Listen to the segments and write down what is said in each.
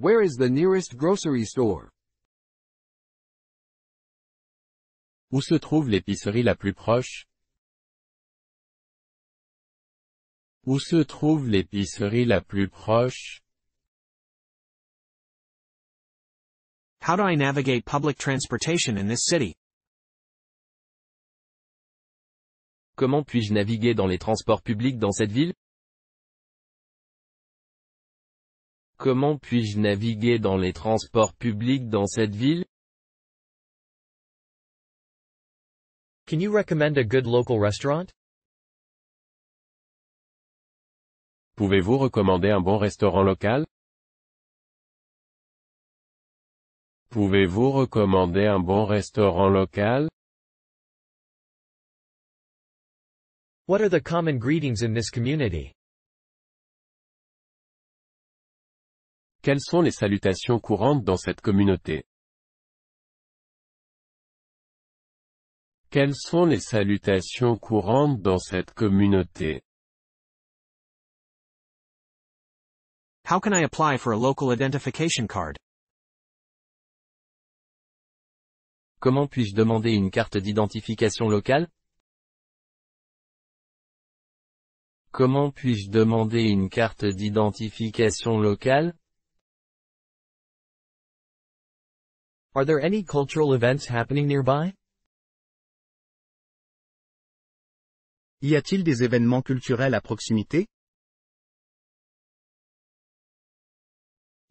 Where is the nearest grocery store? Où se trouve l'épicerie la plus proche? Où se trouve l'épicerie la plus proche? How do I navigate public transportation in this city? Comment puis-je naviguer dans les transports publics dans cette ville? Comment puis-je naviguer dans les transports publics dans cette ville? Can you recommend a good local restaurant? Pouvez-vous recommander un bon restaurant local? Pouvez-vous recommander un bon restaurant local? What are the common greetings in this community? Quelles sont les salutations courantes dans cette communauté Quelles sont les salutations courantes dans cette communauté How can I apply for a local identification card? Comment puis-je demander une carte d'identification locale Comment puis-je demander une carte d'identification locale Are there any cultural events happening nearby? Y a-t-il des événements culturels à proximité?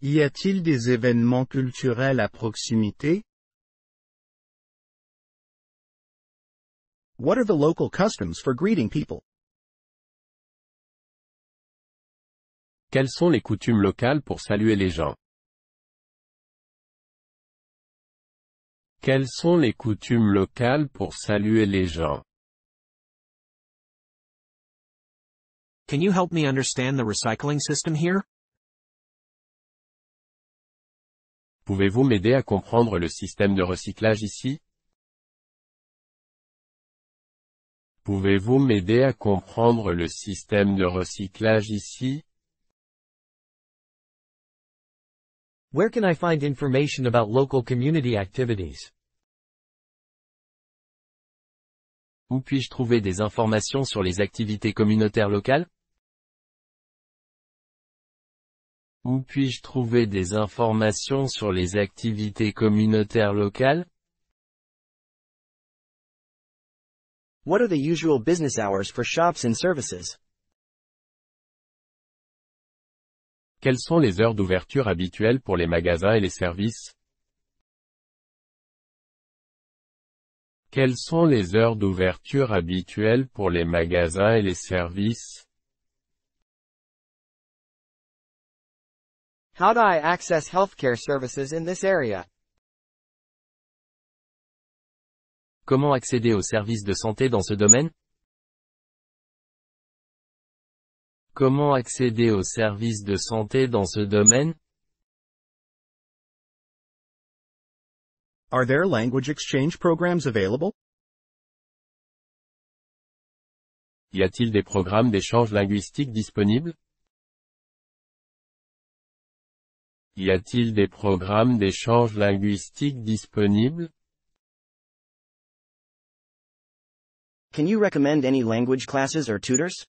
Y a-t-il des événements culturels à proximité? What are the local customs for greeting people? Quelles sont les coutumes locales pour saluer les gens? Quelles sont les coutumes locales pour saluer les gens? Can you help me understand the recycling system here? Pouvez-vous m'aider à comprendre le système de recyclage ici? Pouvez-vous m'aider à comprendre le système de recyclage ici? Where can I find information about local community activities? Où puis-je trouver des informations sur les activités communautaires locales Où puis-je trouver des informations sur les activités communautaires locales What are the usual business hours for shops and services? Quelles sont les heures d'ouverture habituelles pour les magasins et les services Quelles sont les heures d'ouverture habituelles pour les magasins et les services? How do I access healthcare services in this area? Comment accéder aux services de santé dans ce domaine? Comment accéder aux services de santé dans ce domaine? Are there language exchange programs available? Y a-t-il des programmes d'échange linguistique disponibles Y a-t-il des programmes d'échange linguistique disponibles Can you recommend any language classes or tutors?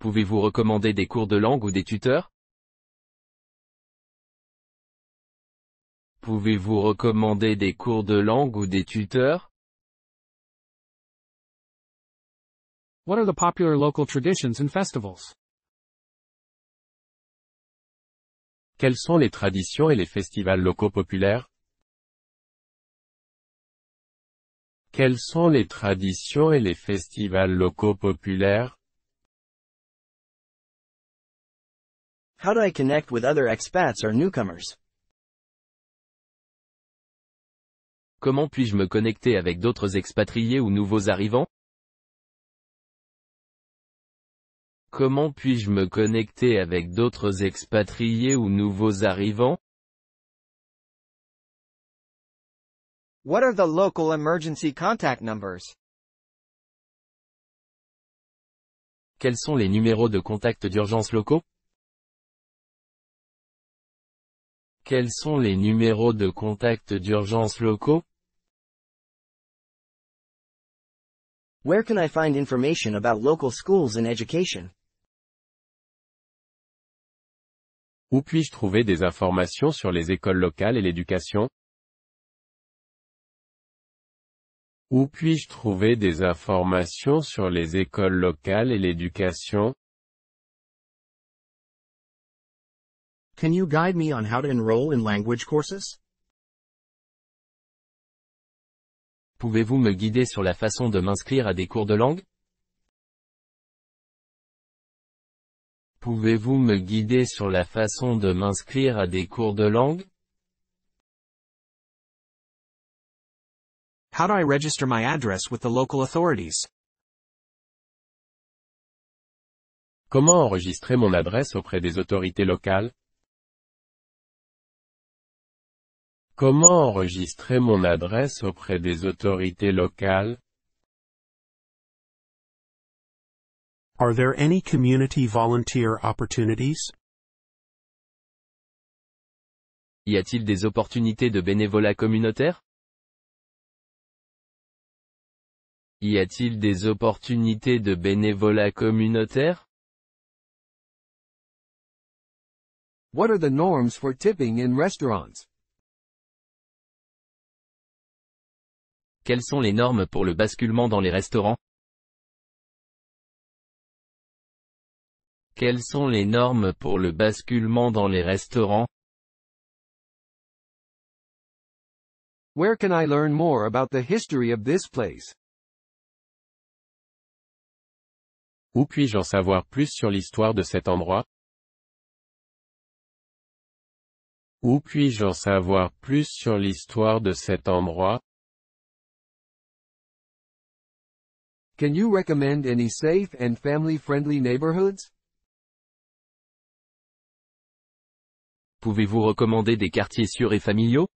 Pouvez-vous recommander des cours de langue ou des tuteurs Pouvez-vous recommander des cours de langue ou des tuteurs? What are the popular local traditions and festivals? Quelles sont les traditions et les festivals locaux populaires? Quelles sont les traditions et les festivals locaux populaires? How do I connect with other expats or newcomers? Comment puis-je me connecter avec d'autres expatriés ou nouveaux arrivants Comment puis-je me connecter avec d'autres expatriés ou nouveaux arrivants What are the local emergency contact numbers? Quels sont les numéros de contact d'urgence locaux Quels sont les numéros de contact d'urgence locaux Where can I find information about local schools and education? Où puis-je trouver des informations sur les écoles locales et l'éducation? Où puis-je trouver des informations sur les écoles locales et l'éducation? Can you guide me on how to enroll in language courses? Pouvez-vous me guider sur la façon de m'inscrire à des cours de langue Pouvez-vous me guider sur la façon de m'inscrire à des cours de langue Comment enregistrer mon adresse auprès des autorités locales Comment enregistrer mon adresse auprès des autorités locales? Are there any community volunteer opportunities? Y a-t-il des opportunités de bénévolat communautaire? Y a-t-il des opportunités de bénévolat communautaire? What are the norms for tipping in restaurants? Quelles sont les normes pour le basculement dans les restaurants Quelles sont les normes pour le basculement dans les restaurants Where can I learn more about the history of this place? Où puis-je en savoir plus sur l'histoire de cet endroit Où puis-je en savoir plus sur l'histoire de cet endroit Can you recommend any safe and family-friendly neighborhoods? Pouvez-vous recommander des quartiers sûrs et familiaux?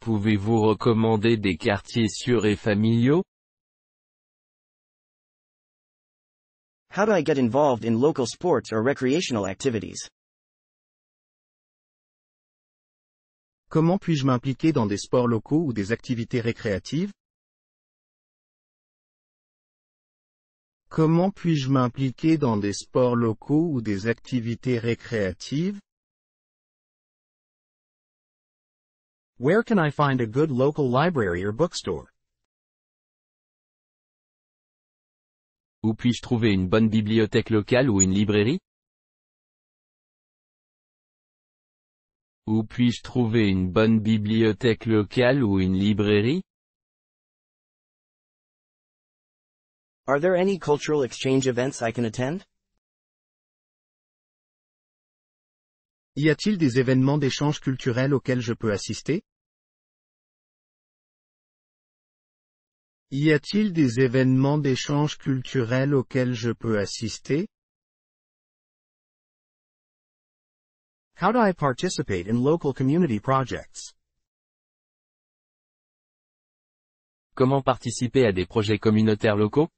Pouvez-vous recommander des quartiers sûrs et familiaux? How do I get involved in local sports or recreational activities? Comment puis-je m'impliquer dans des sports locaux ou des activités récréatives Comment puis-je m'impliquer dans des sports locaux ou des activités récréatives Where can I find a good local library or bookstore Où puis-je trouver une bonne bibliothèque locale ou une librairie Où puis-je trouver une bonne bibliothèque locale ou une librairie? Are there any cultural exchange events I can attend? Y a-t-il des événements d'échange culturel auxquels je peux assister? Y a-t-il des événements d'échange culturel auxquels je peux assister? How do I participate in local community projects? Comment participer à des projets communautaires locaux?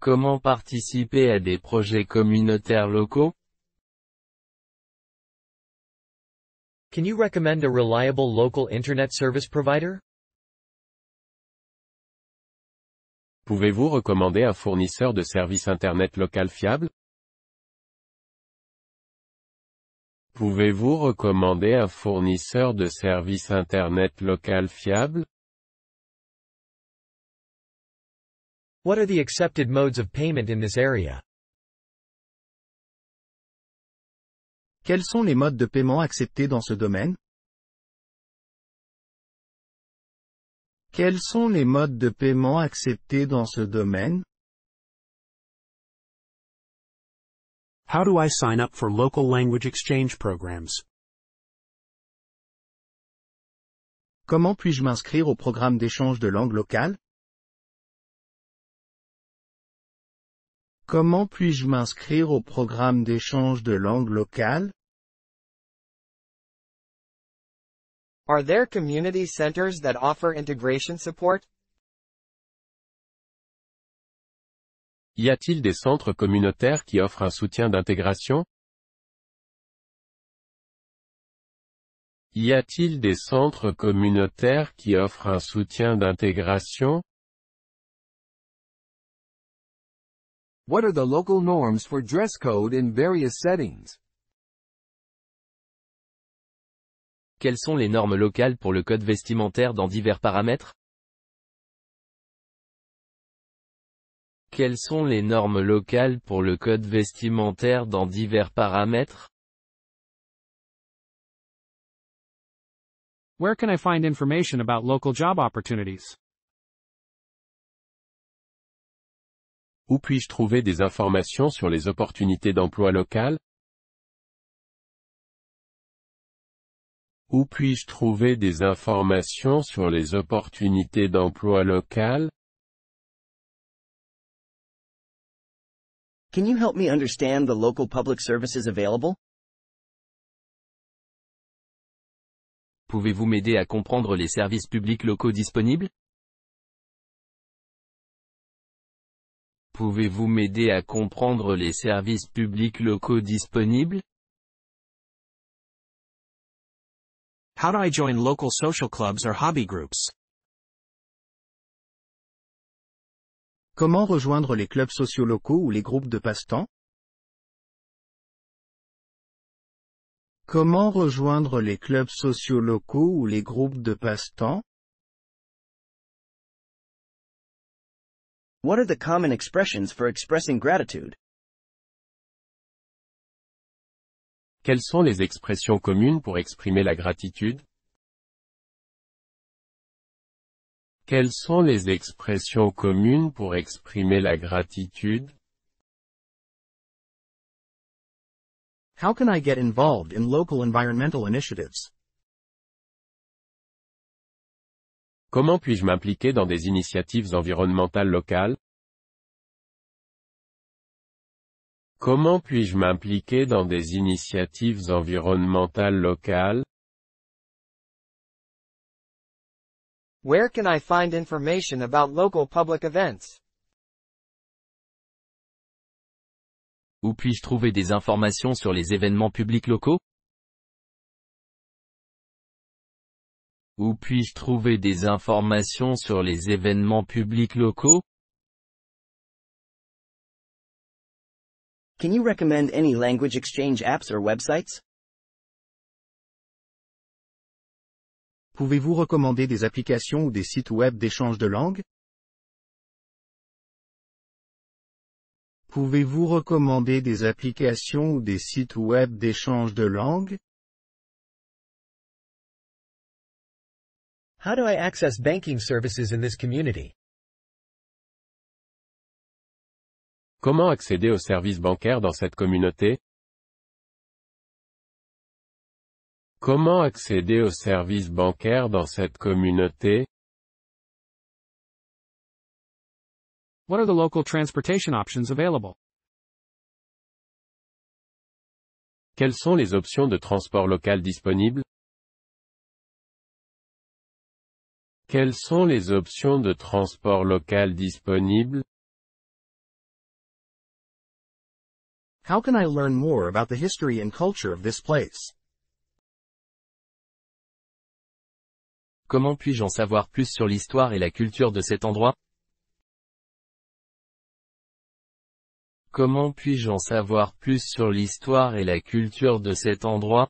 Comment participer à des projets communautaires locaux? Can you recommend a reliable local internet service provider? Pouvez-vous recommander un fournisseur de services internet local fiable? Pouvez-vous recommander un fournisseur de services Internet local fiable? What are the accepted modes of payment in this area? Quels sont les modes de paiement acceptés dans ce domaine? Quels sont les modes de paiement acceptés dans ce domaine? How do I sign up for local language exchange programs? Comment puis-je m'inscrire au programme d'échange de langue locale? Comment puis-je m'inscrire au programme d'échange de langue locale? Are there community centers that offer integration support? Y a-t-il des centres communautaires qui offrent un soutien d'intégration Y a-t-il des centres communautaires qui offrent un soutien d'intégration What are the local norms for dress code in various settings? Quelles sont les normes locales pour le code vestimentaire dans divers paramètres Quelles sont les normes locales pour le code vestimentaire dans divers paramètres Where can I find information about local job opportunities? Où puis-je trouver des informations sur les opportunités d'emploi locales Où puis-je trouver des informations sur les opportunités d'emploi locales Can you help me understand the local public services available? Pouvez-vous m'aider à comprendre les services publics locaux disponibles? Pouvez-vous m'aider à comprendre les services publics locaux disponibles? How do I join local social clubs or hobby groups? Comment rejoindre les clubs sociaux locaux ou les groupes de passe-temps Comment rejoindre les clubs sociaux locaux ou les groupes de passe-temps What are the common expressions for expressing gratitude? Quelles sont les expressions communes pour exprimer la gratitude Quelles sont les expressions communes pour exprimer la gratitude? How I get involved in Comment puis-je m'impliquer dans des initiatives environnementales locales? Comment puis-je m'impliquer dans des initiatives environnementales locales? Where can I find information about local public events? Où puis-je trouver des informations sur les événements publics locaux? Où puis-je trouver des informations sur les événements publics locaux? Can you recommend any language exchange apps or websites? Pouvez-vous recommander des applications ou des sites web d'échange de langues Pouvez-vous recommander des applications ou des sites web d'échange de langues How do I access banking services in this community? Comment accéder aux services bancaires dans cette communauté Comment accéder aux services bancaires dans cette communauté? What are the local transportation options available? Quelles sont les options de transport local disponibles? Quelles sont les options de transport local disponibles? How can I learn more about the history and culture of this place? Comment puis-je en savoir plus sur l'histoire et la culture de cet endroit Comment puis-je en savoir plus sur l'histoire et la culture de cet endroit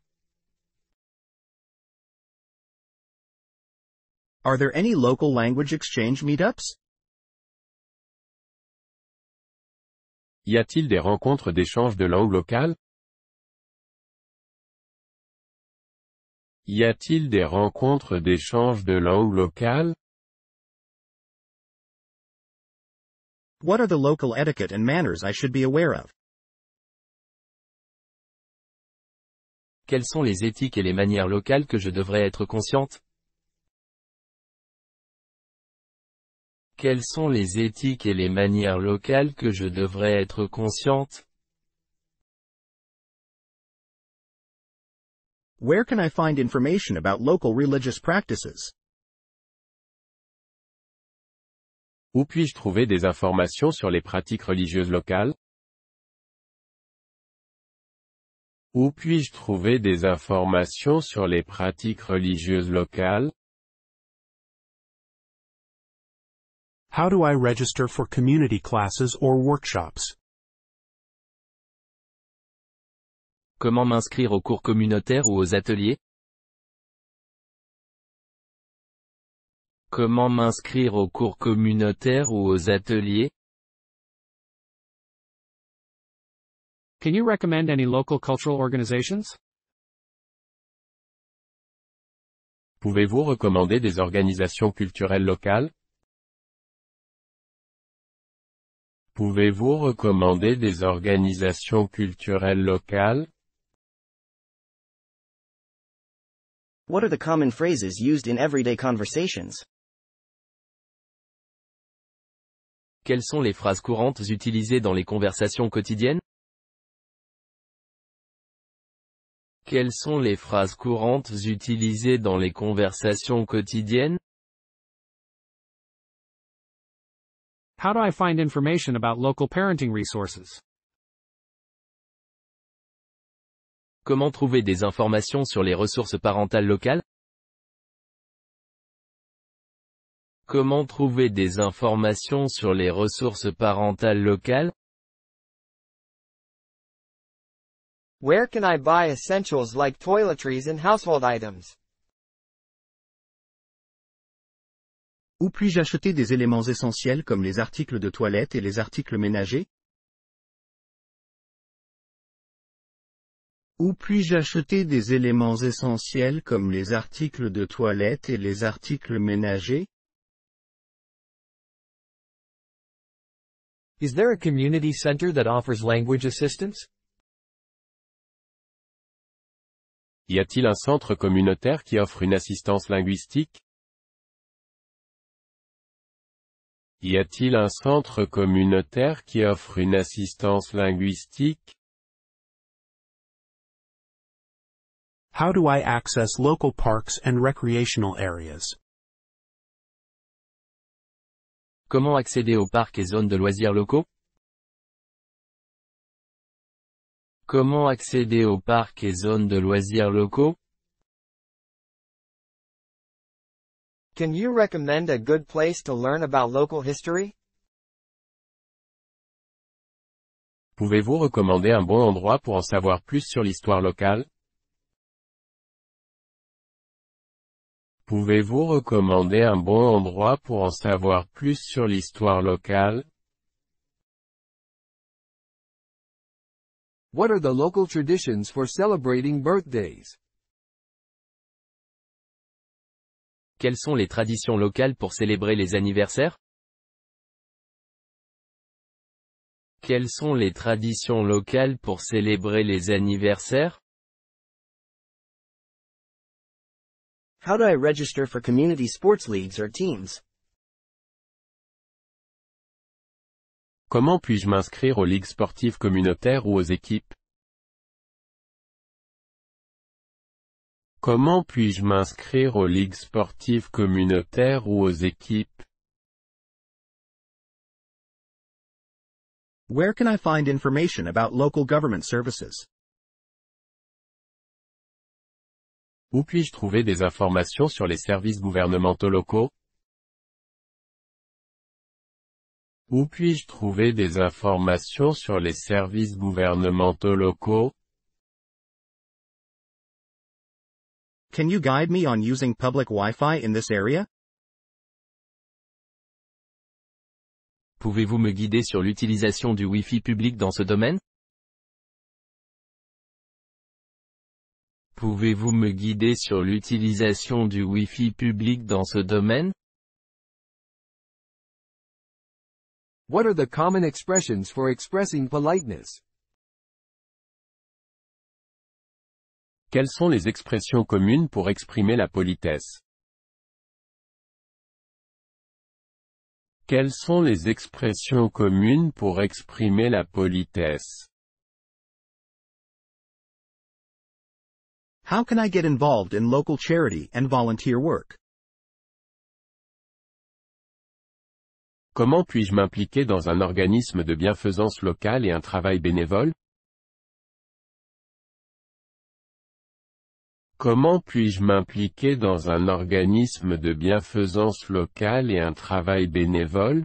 Are there any local language exchange meetups? Y a-t-il des rencontres d'échange de langue locale? Y a-t-il des rencontres d'échange de langue locales? What are the local etiquette and manners I should be aware of? Quelles sont les éthiques et les manières locales que je devrais être consciente? Quelles sont les éthiques et les manières locales que je devrais être consciente? Where can I find information about local religious practices? Où puis-je trouver des informations sur les pratiques religieuses locales? Où puis-je trouver des informations sur les pratiques religieuses locales? How do I register for community classes or workshops? Comment m'inscrire aux cours communautaires ou aux ateliers Comment m'inscrire aux cours communautaires ou aux ateliers Can you recommend any local cultural organizations? Pouvez-vous recommander des organisations culturelles locales Pouvez-vous recommander des organisations culturelles locales What are the common phrases used in everyday conversations? Quelles sont les phrases courantes utilisées dans les conversations quotidiennes Quelles sont les phrases courantes utilisées dans les conversations quotidiennes How do I find information about local parenting resources? Comment trouver des informations sur les ressources parentales locales Comment trouver des informations sur les ressources parentales locales Where can I buy essentials like toiletries and household items? Où puis-je acheter des éléments essentiels comme les articles de toilette et les articles ménagers Où puis-je acheter des éléments essentiels comme les articles de toilette et les articles ménagers? Is there a community center that offers language assistance? Y a-t-il un centre communautaire qui offre une assistance linguistique? Y a-t-il un centre communautaire qui offre une assistance linguistique? How do I access local parks and recreational areas? Comment accéder aux parcs et zones de loisirs locaux Comment accéder aux parcs et zones de loisirs locaux Can you recommend a good place to learn about local history? Pouvez-vous recommander un bon endroit pour en savoir plus sur l'histoire locale Pouvez-vous recommander un bon endroit pour en savoir plus sur l'histoire locale? traditions Quelles sont les traditions locales pour célébrer les anniversaires? Quelles sont les traditions locales pour célébrer les anniversaires? How do I register for community sports leagues or teams? Comment puis-je m'inscrire aux ligues sportives communautaires ou aux équipes Comment puis-je m'inscrire aux ligues sportives communautaires ou aux équipes Where can I find information about local government services? Où puis-je trouver des informations sur les services gouvernementaux locaux Où puis-je trouver des informations sur les services gouvernementaux locaux Can you guide me on using public Wi-Fi in this area? Pouvez-vous me guider sur l'utilisation du Wi-Fi public dans ce domaine Pouvez-vous me guider sur l'utilisation du Wi-Fi public dans ce domaine? What are the common expressions for expressing politeness? Quelles sont les expressions communes pour exprimer la politesse? Quelles sont les expressions communes pour exprimer la politesse? How can I get involved in local charity and volunteer work? Comment puis-je m'impliquer dans un organisme de bienfaisance locale et un travail bénévole Comment puis-je m'impliquer dans un organisme de bienfaisance locale et un travail bénévole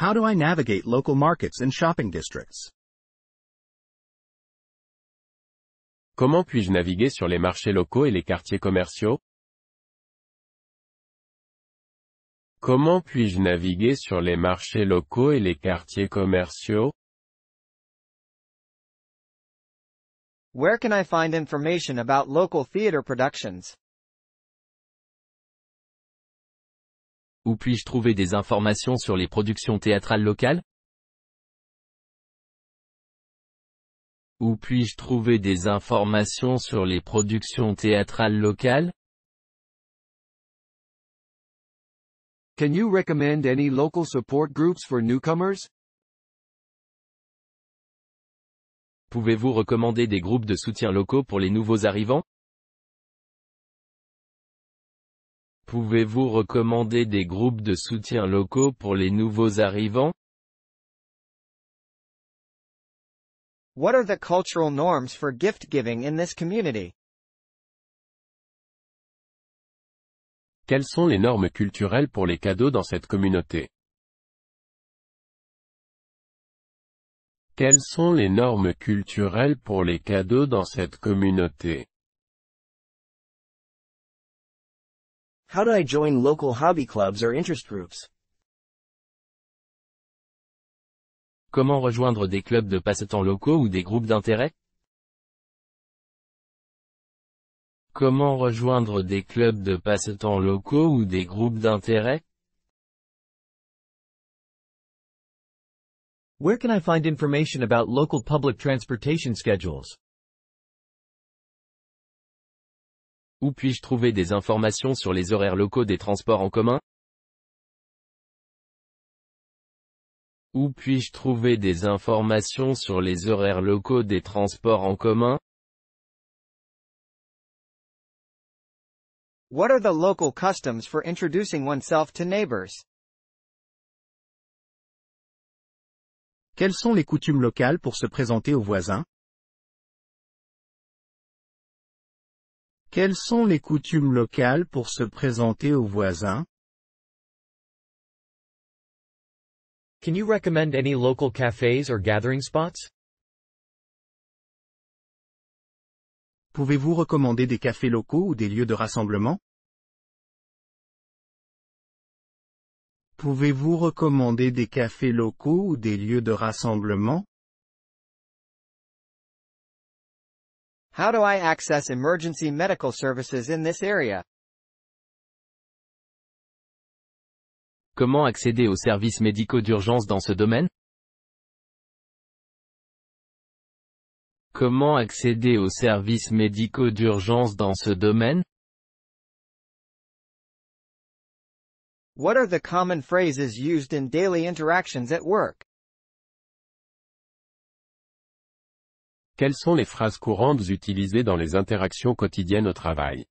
How do I navigate local markets and shopping districts Comment puis-je naviguer sur les marchés locaux et les quartiers commerciaux Comment puis-je naviguer sur les marchés locaux et les quartiers commerciaux Where can I find information about local theater productions Où puis-je trouver des informations sur les productions théâtrales locales Où puis-je trouver des informations sur les productions théâtrales locales? Can you recommend any local support groups for newcomers? Pouvez-vous recommander des groupes de soutien locaux pour les nouveaux arrivants? Pouvez-vous recommander des groupes de soutien locaux pour les nouveaux arrivants? What are the cultural norms for gift giving in this community? Quelles sont les normes culturelles pour les cadeaux dans cette communauté? Quelles sont les normes culturelles pour les cadeaux dans cette communauté? How do I join local hobby clubs or interest groups? Comment rejoindre des clubs de passe-temps locaux ou des groupes d'intérêt Comment rejoindre des clubs de passe-temps locaux ou des groupes d'intérêt Where can I find information about local public transportation schedules? Où puis-je trouver des informations sur les horaires locaux des transports en commun Où puis-je trouver des informations sur les horaires locaux des transports en commun What are the local customs for introducing oneself to neighbors? Quelles sont les coutumes locales pour se présenter aux voisins Quelles sont les coutumes locales pour se présenter aux voisins Can you recommend any local cafés or gathering spots? Pouvez-vous recommander des cafés locaux ou des lieux de rassemblement? Pouvez-vous recommander des cafés locaux ou des lieux de rassemblement? How do I access emergency medical services in this area? Comment accéder aux services médicaux d'urgence dans ce domaine Comment accéder aux services médicaux d'urgence dans ce domaine What are the common phrases used in daily interactions at work? Quelles sont les phrases courantes utilisées dans les interactions quotidiennes au travail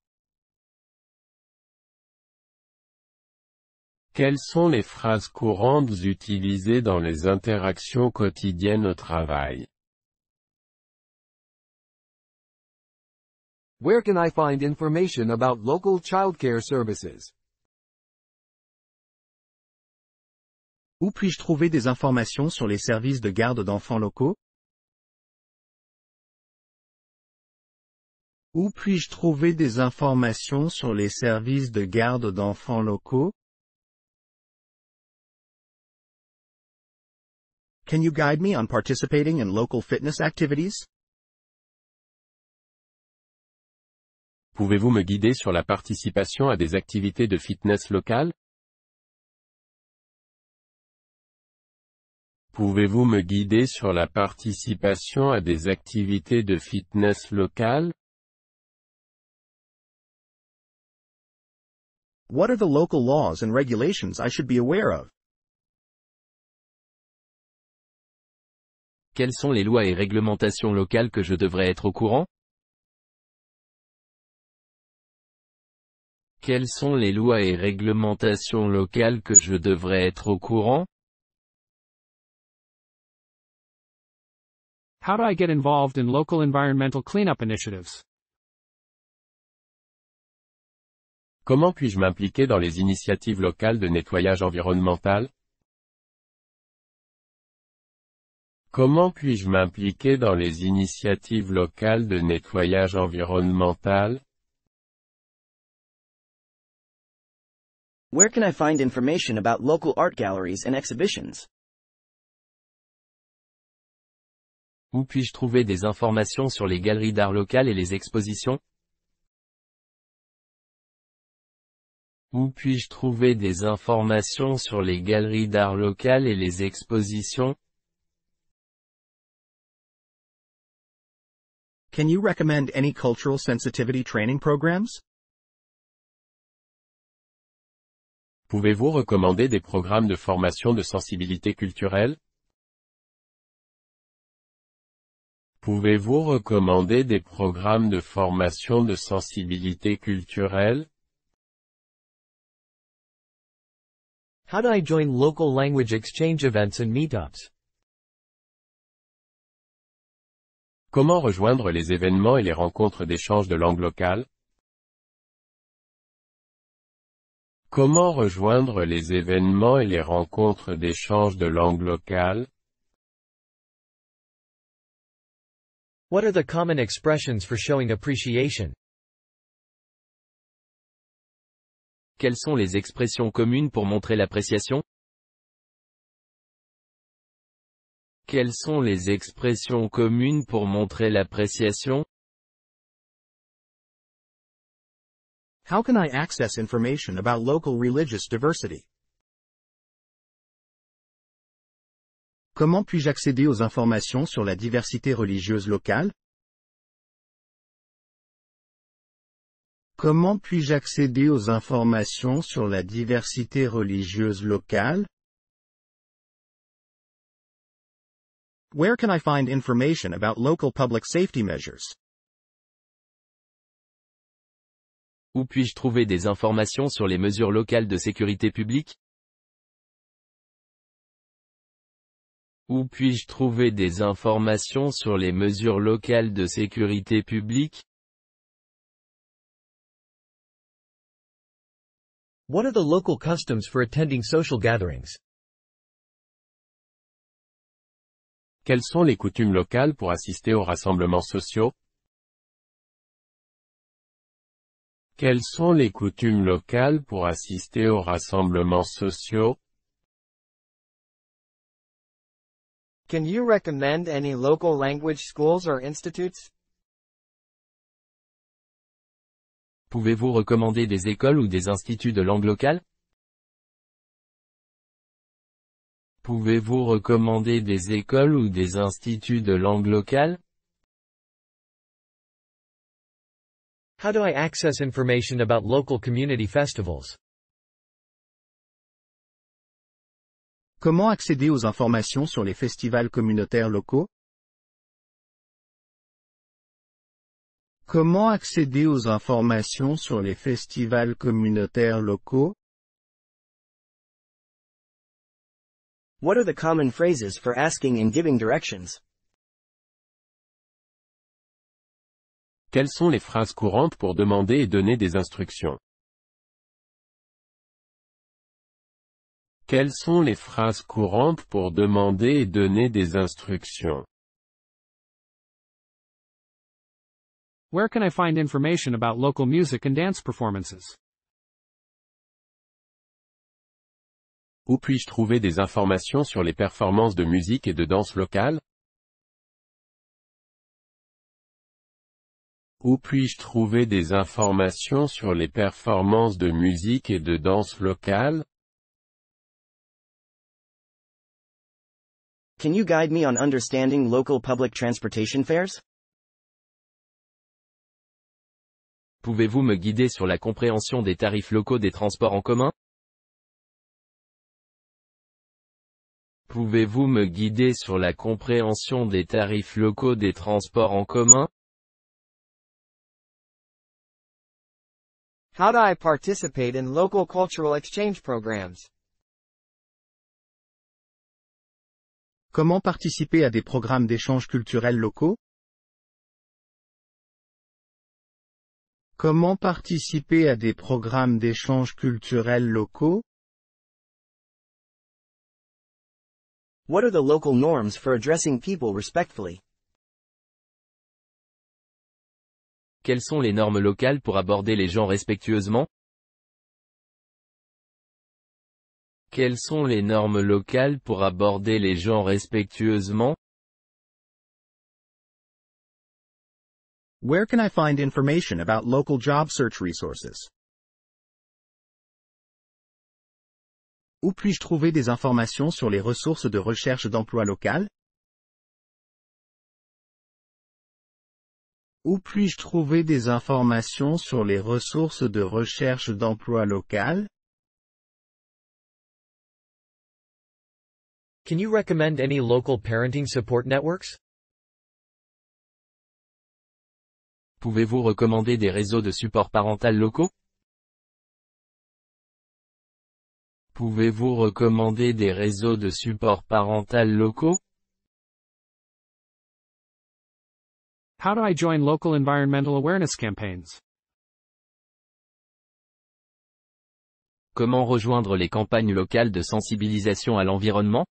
Quelles sont les phrases courantes utilisées dans les interactions quotidiennes au travail? Where can I find information about local childcare services? Où puis-je trouver des informations sur les services de garde d'enfants locaux? Où puis-je trouver des informations sur les services de garde d'enfants locaux? Can you guide me on participating in local fitness activities? Pouvez-vous me guider sur la participation à des activités de fitness locales? Pouvez-vous me guider sur la participation à des activités de fitness locales? What are the local laws and regulations I should be aware of? Quelles sont les lois et réglementations locales que je devrais être au courant Quelles sont les lois et réglementations locales que je devrais être au courant How do I get involved in local environmental cleanup initiatives? Comment puis-je m'impliquer dans les initiatives locales de nettoyage environnemental Comment puis-je m'impliquer dans les initiatives locales de nettoyage environnemental Where can I find information about local art galleries and exhibitions Où puis-je trouver des informations sur les galeries d'art locales et les expositions Où puis-je trouver des informations sur les galeries d'art locales et les expositions Can you recommend any cultural sensitivity training programs? Pouvez-vous recommander des programmes de formation de sensibilité culturelle? Pouvez-vous recommander des programmes de formation de sensibilité culturelle? How do I join local language exchange events and meetups? Comment rejoindre les événements et les rencontres d'échange de langue locale Comment rejoindre les événements et les rencontres d'échange de langue locale What are the common expressions for showing appreciation? Quelles sont les expressions communes pour montrer l'appréciation Quelles sont les expressions communes pour montrer l'appréciation How can I access information about local religious diversity? Comment puis-je accéder aux informations sur la diversité religieuse locale Comment puis-je accéder aux informations sur la diversité religieuse locale Where can I find information about local public safety measures? Où puis-je trouver des informations sur les mesures locales de sécurité publique Où puis-je trouver des informations sur les mesures locales de sécurité publique What are the local customs for attending social gatherings? Quelles sont les coutumes locales pour assister aux rassemblements sociaux Quelles sont les coutumes locales pour assister aux rassemblements sociaux Can you recommend any local language schools or institutes Pouvez-vous recommander des écoles ou des instituts de langue locale Pouvez-vous recommander des écoles ou des instituts de langue locale? How do I access information about local community festivals? Comment accéder aux informations sur les festivals communautaires locaux? Comment accéder aux informations sur les festivals communautaires locaux? What are the common phrases for asking and giving directions? Quelles sont les phrases courantes pour demander et donner des instructions? Quelles sont les phrases courantes pour demander et donner des instructions? Where can I find information about local music and dance performances? Où puis-je trouver des informations sur les performances de musique et de danse locale Où puis-je trouver des informations sur les performances de musique et de danse locale Can you guide me on understanding local public transportation fares? Pouvez-vous me guider sur la compréhension des tarifs locaux des transports en commun Pouvez-vous me guider sur la compréhension des tarifs locaux des transports en commun? How do I participate in local cultural exchange programs? Comment participer à des programmes d'échanges culturels locaux? Comment participer à des programmes d'échanges culturels locaux? What are the local norms for addressing people respectfully? Quelles sont les normes locales pour aborder les gens respectueusement Quelles sont les normes locales pour aborder les gens respectueusement Where can I find information about local job search resources? Où puis-je trouver des informations sur les ressources de recherche d'emploi local Où puis-je trouver des informations sur les ressources de recherche d'emploi local Can you recommend any local parenting support networks? Pouvez-vous recommander des réseaux de support parental locaux? Pouvez-vous recommander des réseaux de support parental locaux How do I join local environmental awareness campaigns? Comment rejoindre les campagnes locales de sensibilisation à l'environnement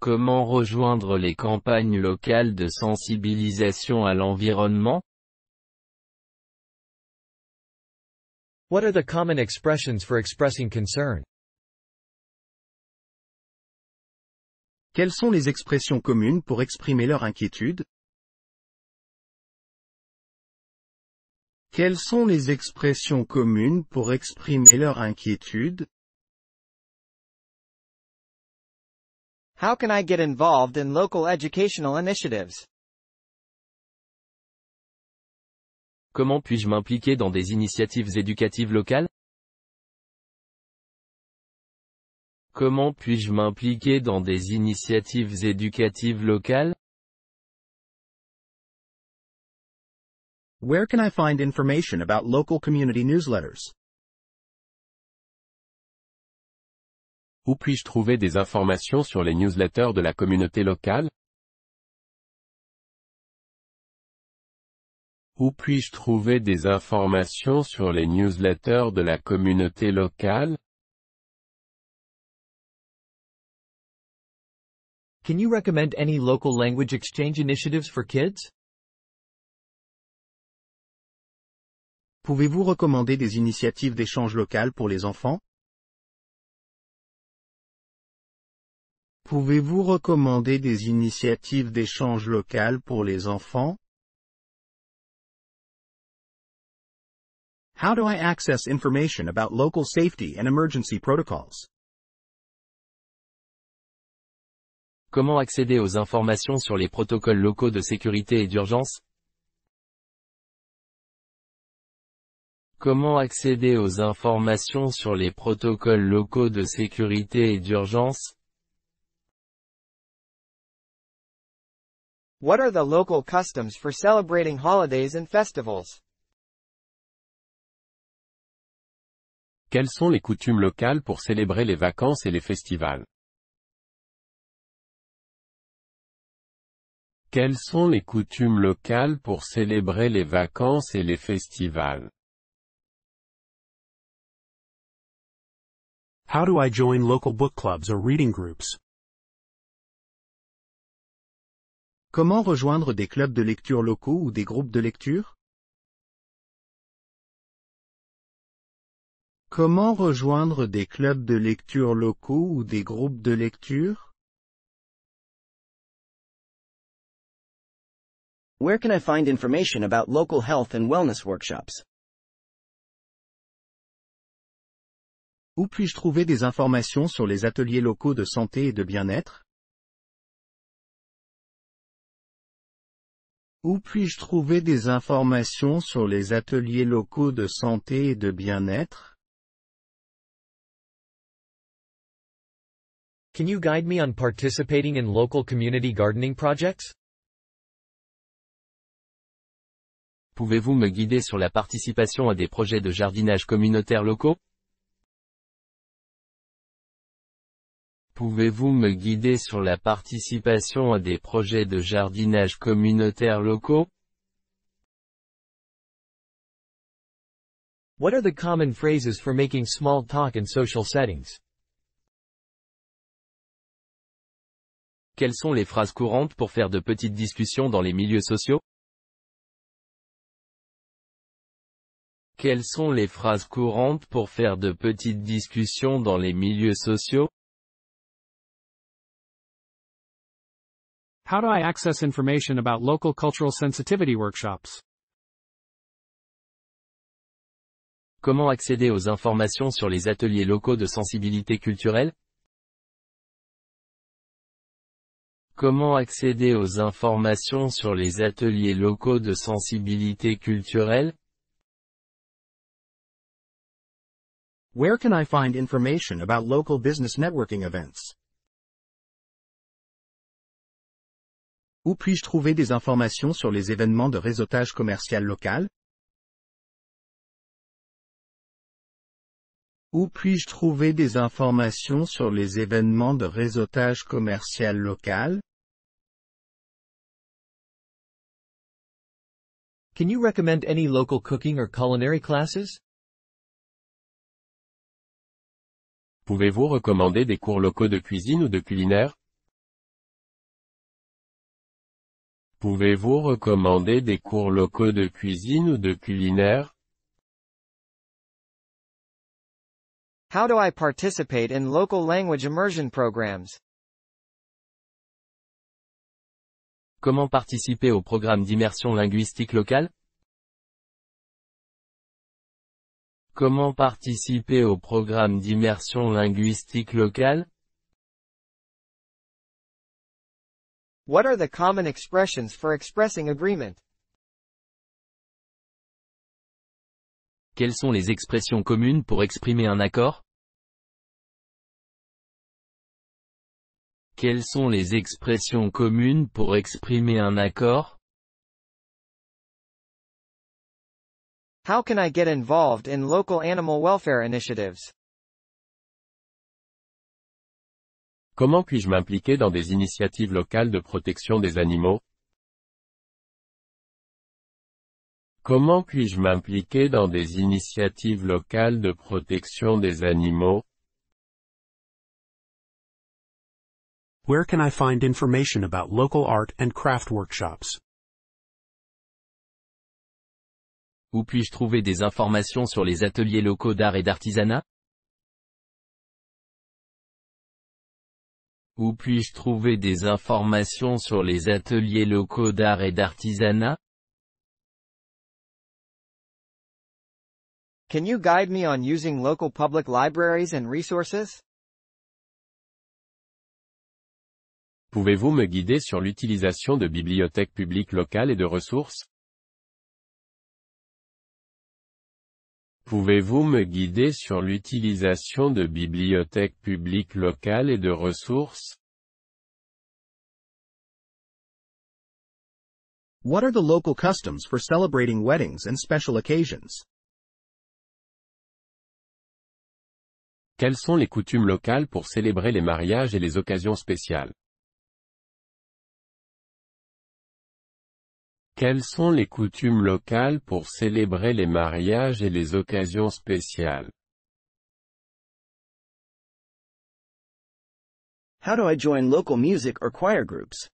Comment rejoindre les campagnes locales de sensibilisation à l'environnement What are the common expressions for expressing concern? Quelles sont les expressions communes pour exprimer leur inquiétude? Quelles sont les expressions communes pour exprimer leur inquiétude? How can I get involved in local educational initiatives? Comment puis-je m'impliquer dans des initiatives éducatives locales Comment puis-je m'impliquer dans des initiatives éducatives locales Where can I find information about local community newsletters? Où puis-je trouver des informations sur les newsletters de la communauté locale Où puis-je trouver des informations sur les newsletters de la communauté locale? Can you recommend any local language exchange initiatives for kids? Pouvez-vous recommander des initiatives d'échange local pour les enfants? Pouvez-vous recommander des initiatives d'échange local pour les enfants? How do I access information about local safety and emergency protocols? Comment accéder aux informations sur les protocoles locaux de sécurité et d'urgence Comment accéder aux informations sur les protocoles locaux de sécurité et d'urgence What are the local customs for celebrating holidays and festivals? Quelles sont les coutumes locales pour célébrer les vacances et les festivals Quelles sont les coutumes locales pour célébrer les vacances et les festivals How do I join local book clubs or reading groups? Comment rejoindre des clubs de lecture locaux ou des groupes de lecture Comment rejoindre des clubs de lecture locaux ou des groupes de lecture? Where can I find information about local health and wellness workshops? Où puis-je trouver des informations sur les ateliers locaux de santé et de bien-être? Où puis-je trouver des informations sur les ateliers locaux de santé et de bien-être? Can you guide me on participating in local community gardening projects? Pouvez-vous me guider sur la participation à des projets de jardinage communautaire locaux? Pouvez-vous me guider sur la participation à des projets de jardinage communautaire locaux? What are the common phrases for making small talk in social settings? Quelles sont les phrases courantes pour faire de petites discussions dans les milieux sociaux Comment accéder aux informations sur les ateliers locaux de sensibilité culturelle Comment accéder aux informations sur les ateliers locaux de sensibilité culturelle Where can I find information about local business networking events? Où puis-je trouver des informations sur les événements de réseautage commercial local Où puis-je trouver des informations sur les événements de réseautage commercial local? Can you recommend any local cooking or culinary classes? Pouvez-vous recommander des cours locaux de cuisine ou de culinaire? Pouvez-vous recommander des cours locaux de cuisine ou de culinaire? How do I participate in local language immersion programs? Comment participer au programme d'immersion linguistique locale Comment participer au programme d'immersion linguistique locale What are the common expressions for expressing agreement? Quelles sont les expressions communes pour exprimer un accord Quelles sont les expressions communes pour exprimer un accord Comment puis-je m'impliquer dans des initiatives locales de protection des animaux Comment puis-je m'impliquer dans des initiatives locales de protection des animaux? Where can I find information about local art and craft workshops? Où puis-je trouver des informations sur les ateliers locaux d'art et d'artisanat? Où puis-je trouver des informations sur les ateliers locaux d'art et d'artisanat? Can you guide me on using local public libraries and resources? Pouvez-vous me guider sur l'utilisation de bibliothèques publiques locales et de ressources? Pouvez-vous me guider sur l'utilisation de bibliothèques publiques locales et de ressources? What are the local customs for celebrating weddings and special occasions? Quelles sont les coutumes locales pour célébrer les mariages et les occasions spéciales Quelles sont les coutumes locales pour célébrer les mariages et les occasions spéciales How do I join local music or choir groups?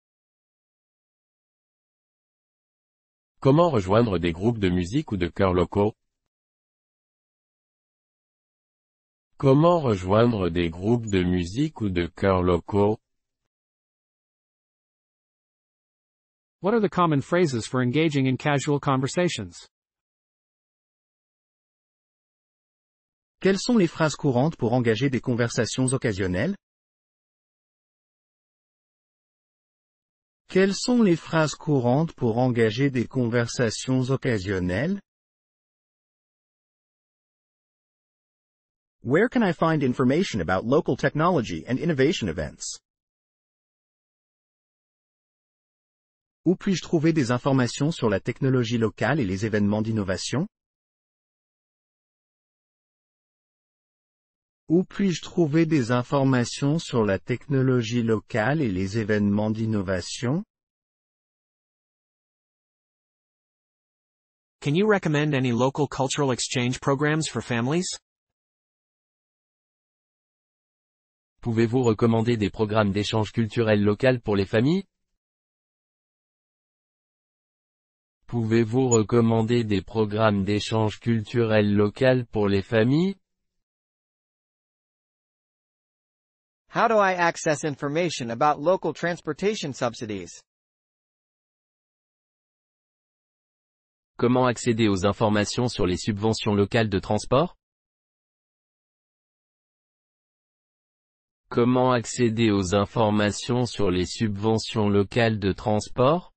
Comment rejoindre des groupes de musique ou de chœurs locaux Comment rejoindre des groupes de musique ou de chœurs locaux? What are the common phrases for engaging in casual conversations? Quelles sont les phrases courantes pour engager des conversations occasionnelles? Quelles sont les phrases courantes pour engager des conversations occasionnelles? Where can I find information about local technology and innovation events? Où puis-je trouver des informations sur la technologie locale et les événements d'innovation? Où puis-je trouver des informations sur la technologie locale et les événements d'innovation? Can you recommend any local cultural exchange programs for families? Pouvez-vous recommander des programmes d'échange culturel local pour les familles Pouvez-vous recommander des programmes d'échange culturel local pour les familles How do I access information about local transportation subsidies? Comment accéder aux informations sur les subventions locales de transport Comment accéder aux informations sur les subventions locales de transport?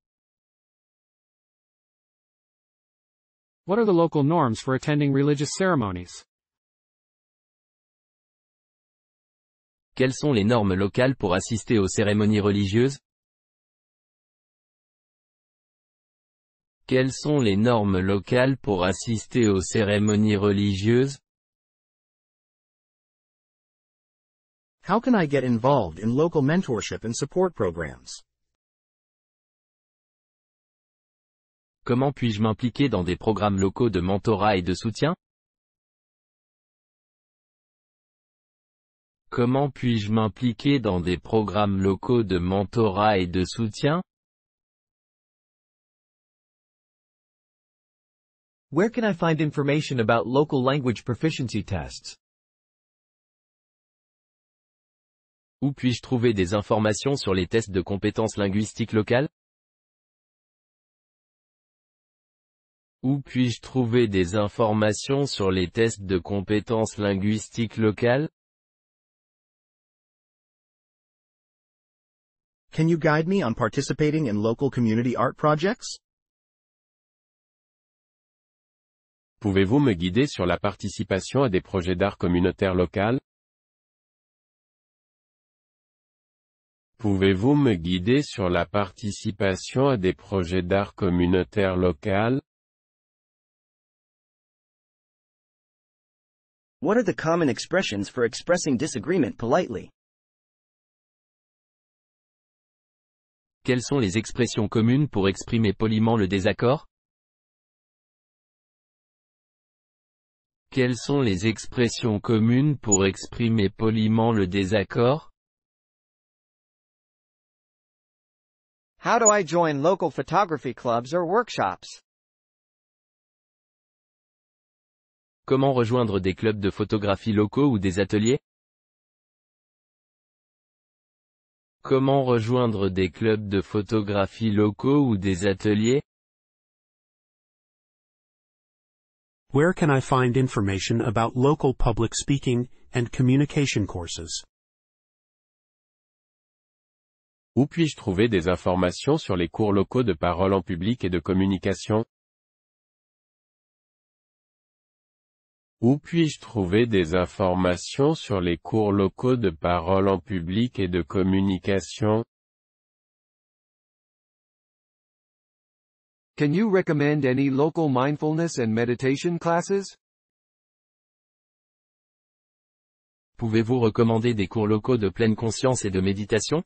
What are the local norms for attending religious ceremonies? Quelles sont les normes locales pour assister aux cérémonies religieuses? Quelles sont les normes locales pour assister aux cérémonies religieuses? How can I get involved in local mentorship and support programs? Comment puis-je m'impliquer dans des programmes locaux de mentorat et de soutien Comment puis-je m'impliquer dans des programmes locaux de mentorat et de soutien Where can I find information about local language proficiency tests? Où puis-je trouver des informations sur les tests de compétences linguistiques locales Où puis-je trouver des informations sur les tests de compétences linguistiques locales Can you guide me on participating in local community art projects? Pouvez-vous me guider sur la participation à des projets d'art communautaire local? Pouvez-vous me guider sur la participation à des projets d'art communautaire local? What are the common expressions for expressing disagreement politely? Quelles sont les expressions communes pour exprimer poliment le désaccord Quelles sont les expressions communes pour exprimer poliment le désaccord How do I join local photography clubs or workshops? Comment rejoindre des clubs de photographie locaux ou des ateliers Comment rejoindre des clubs de photographie locaux ou des ateliers Where can I find information about local public speaking and communication courses? Où puis-je trouver des informations sur les cours locaux de parole en public et de communication Où puis-je trouver des informations sur les cours locaux de parole en public et de communication Can you recommend any local mindfulness and meditation classes? Pouvez-vous recommander des cours locaux de pleine conscience et de méditation?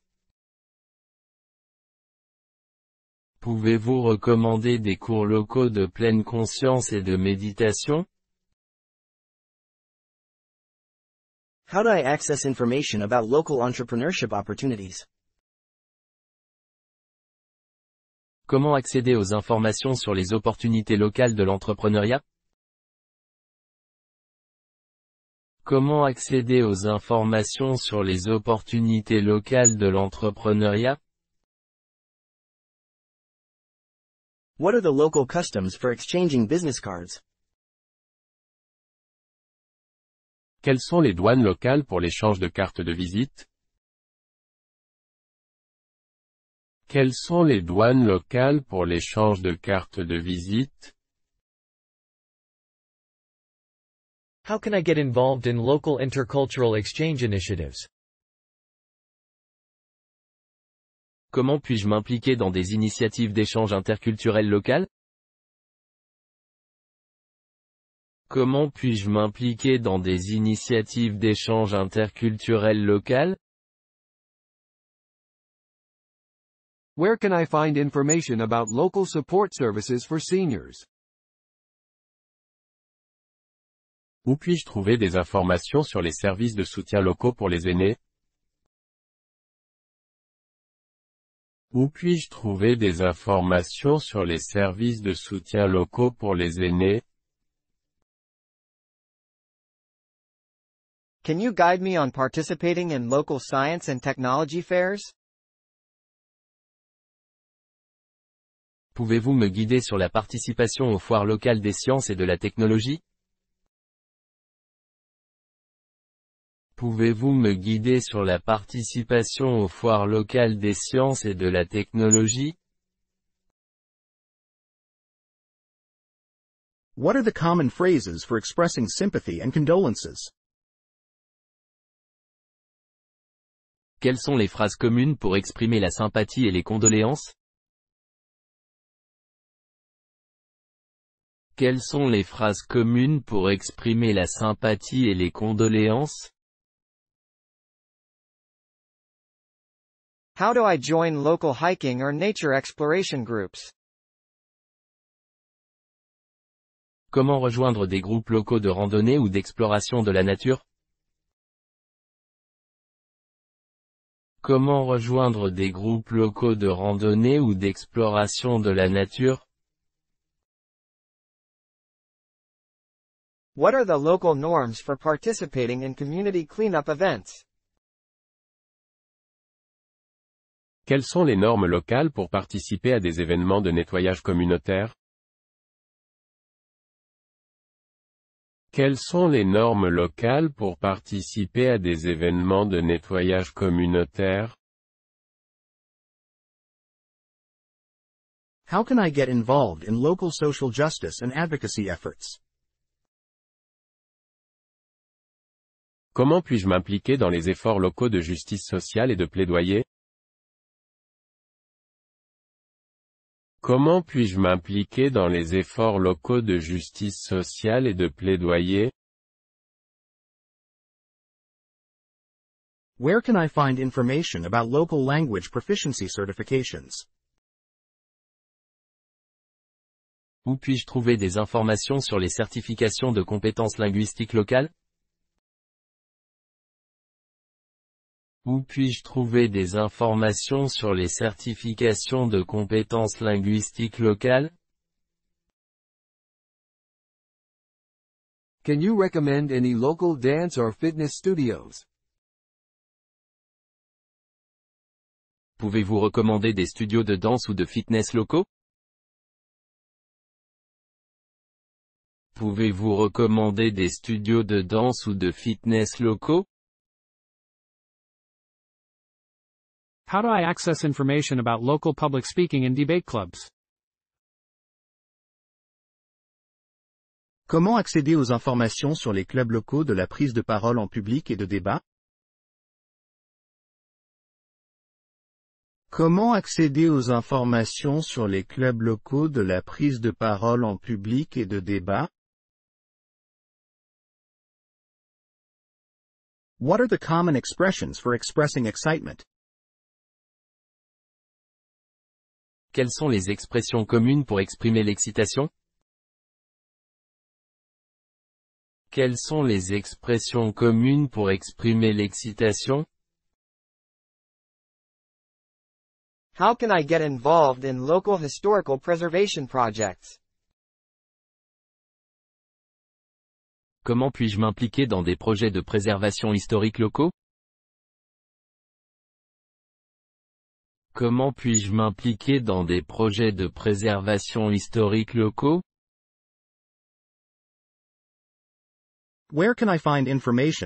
Pouvez-vous recommander des cours locaux de pleine conscience et de méditation? Comment accéder aux informations sur les opportunités locales de l'entrepreneuriat Comment accéder aux informations sur les opportunités locales de l'entrepreneuriat What are the local customs for exchanging business cards? Quelles sont les douanes locales pour l'échange de cartes de visite? Quelles sont les douanes locales pour l'échange de cartes de visite? How can I get involved in local intercultural exchange initiatives? Comment puis-je m'impliquer dans des initiatives d'échange interculturel local Comment puis-je m'impliquer dans des initiatives d'échange interculturel local Where can I find information about local support services for seniors? Où puis-je trouver des informations sur les services de soutien locaux pour les aînés Où puis-je trouver des informations sur les services de soutien locaux pour les aînés Pouvez-vous me guider sur la participation aux foires locales des sciences et de la technologie Pouvez-vous me guider sur la participation aux foires locales des sciences et de la technologie What are the common phrases for expressing sympathy and condolences? Quelles sont les phrases communes pour exprimer la sympathie et les condoléances Quelles sont les phrases communes pour exprimer la sympathie et les condoléances How do I join local hiking or nature exploration groups? Comment rejoindre des groupes locaux de randonnée ou d'exploration de la nature Comment rejoindre des groupes locaux de randonnée ou d'exploration de la nature What are the local norms for participating in community cleanup events? Quelles sont les normes locales pour participer à des événements de nettoyage communautaire Quelles sont les normes locales pour participer à des événements de nettoyage communautaire Comment puis-je m'impliquer dans les efforts locaux de justice sociale et de plaidoyer Comment puis-je m'impliquer dans les efforts locaux de justice sociale et de plaidoyer Where can I find information local Où puis-je trouver des informations sur les certifications de compétences linguistiques locales Où puis-je trouver des informations sur les certifications de compétences linguistiques locales Pouvez-vous recommander des studios de danse ou de fitness locaux Pouvez-vous recommander des studios de danse ou de fitness locaux How do I access information about local public speaking and debate clubs? Comment accéder aux informations sur les clubs locaux de la prise de parole en public et de débat Comment accéder aux informations sur les clubs locaux de la prise de parole en public et de débat What are the common expressions for expressing excitement? Quelles sont les expressions communes pour exprimer l'excitation Quelles sont les expressions communes pour exprimer l'excitation How can I get involved in local historical preservation projects? Comment puis-je m'impliquer dans des projets de préservation historique locaux Comment puis-je m'impliquer dans des projets de préservation historique locaux Où puis-je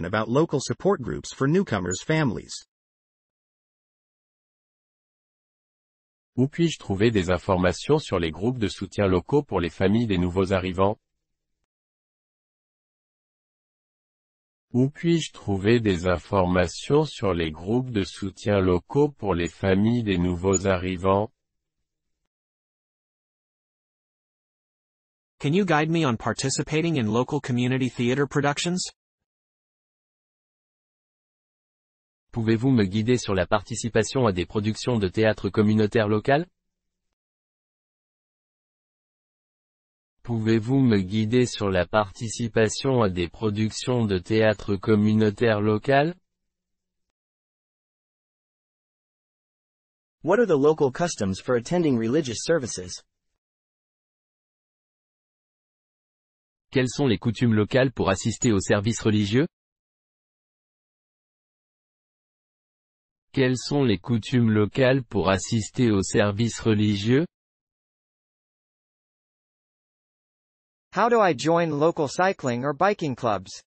trouver des informations sur les groupes de soutien locaux pour les familles des nouveaux arrivants Où puis-je trouver des informations sur les groupes de soutien locaux pour les familles des nouveaux arrivants Pouvez-vous me guider sur la participation à des productions de théâtre communautaire local? Pouvez-vous me guider sur la participation à des productions de théâtre communautaire local? What are the local customs for attending religious services? Quelles sont les coutumes locales pour assister aux services religieux? Quelles sont les coutumes locales pour assister aux services religieux? How do I join local cycling or biking clubs?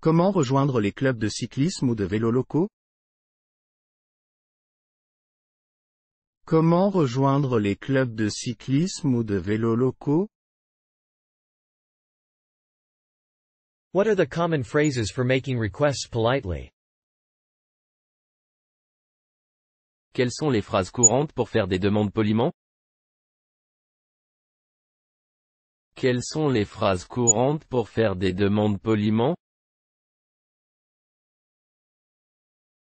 Comment rejoindre les clubs de cyclisme ou de vélo locaux? Comment rejoindre les clubs de cyclisme ou de vélo locaux? What are the common phrases for making requests politely? Quelles sont les phrases courantes pour faire des demandes poliment? Quelles sont les phrases courantes pour faire des demandes poliment?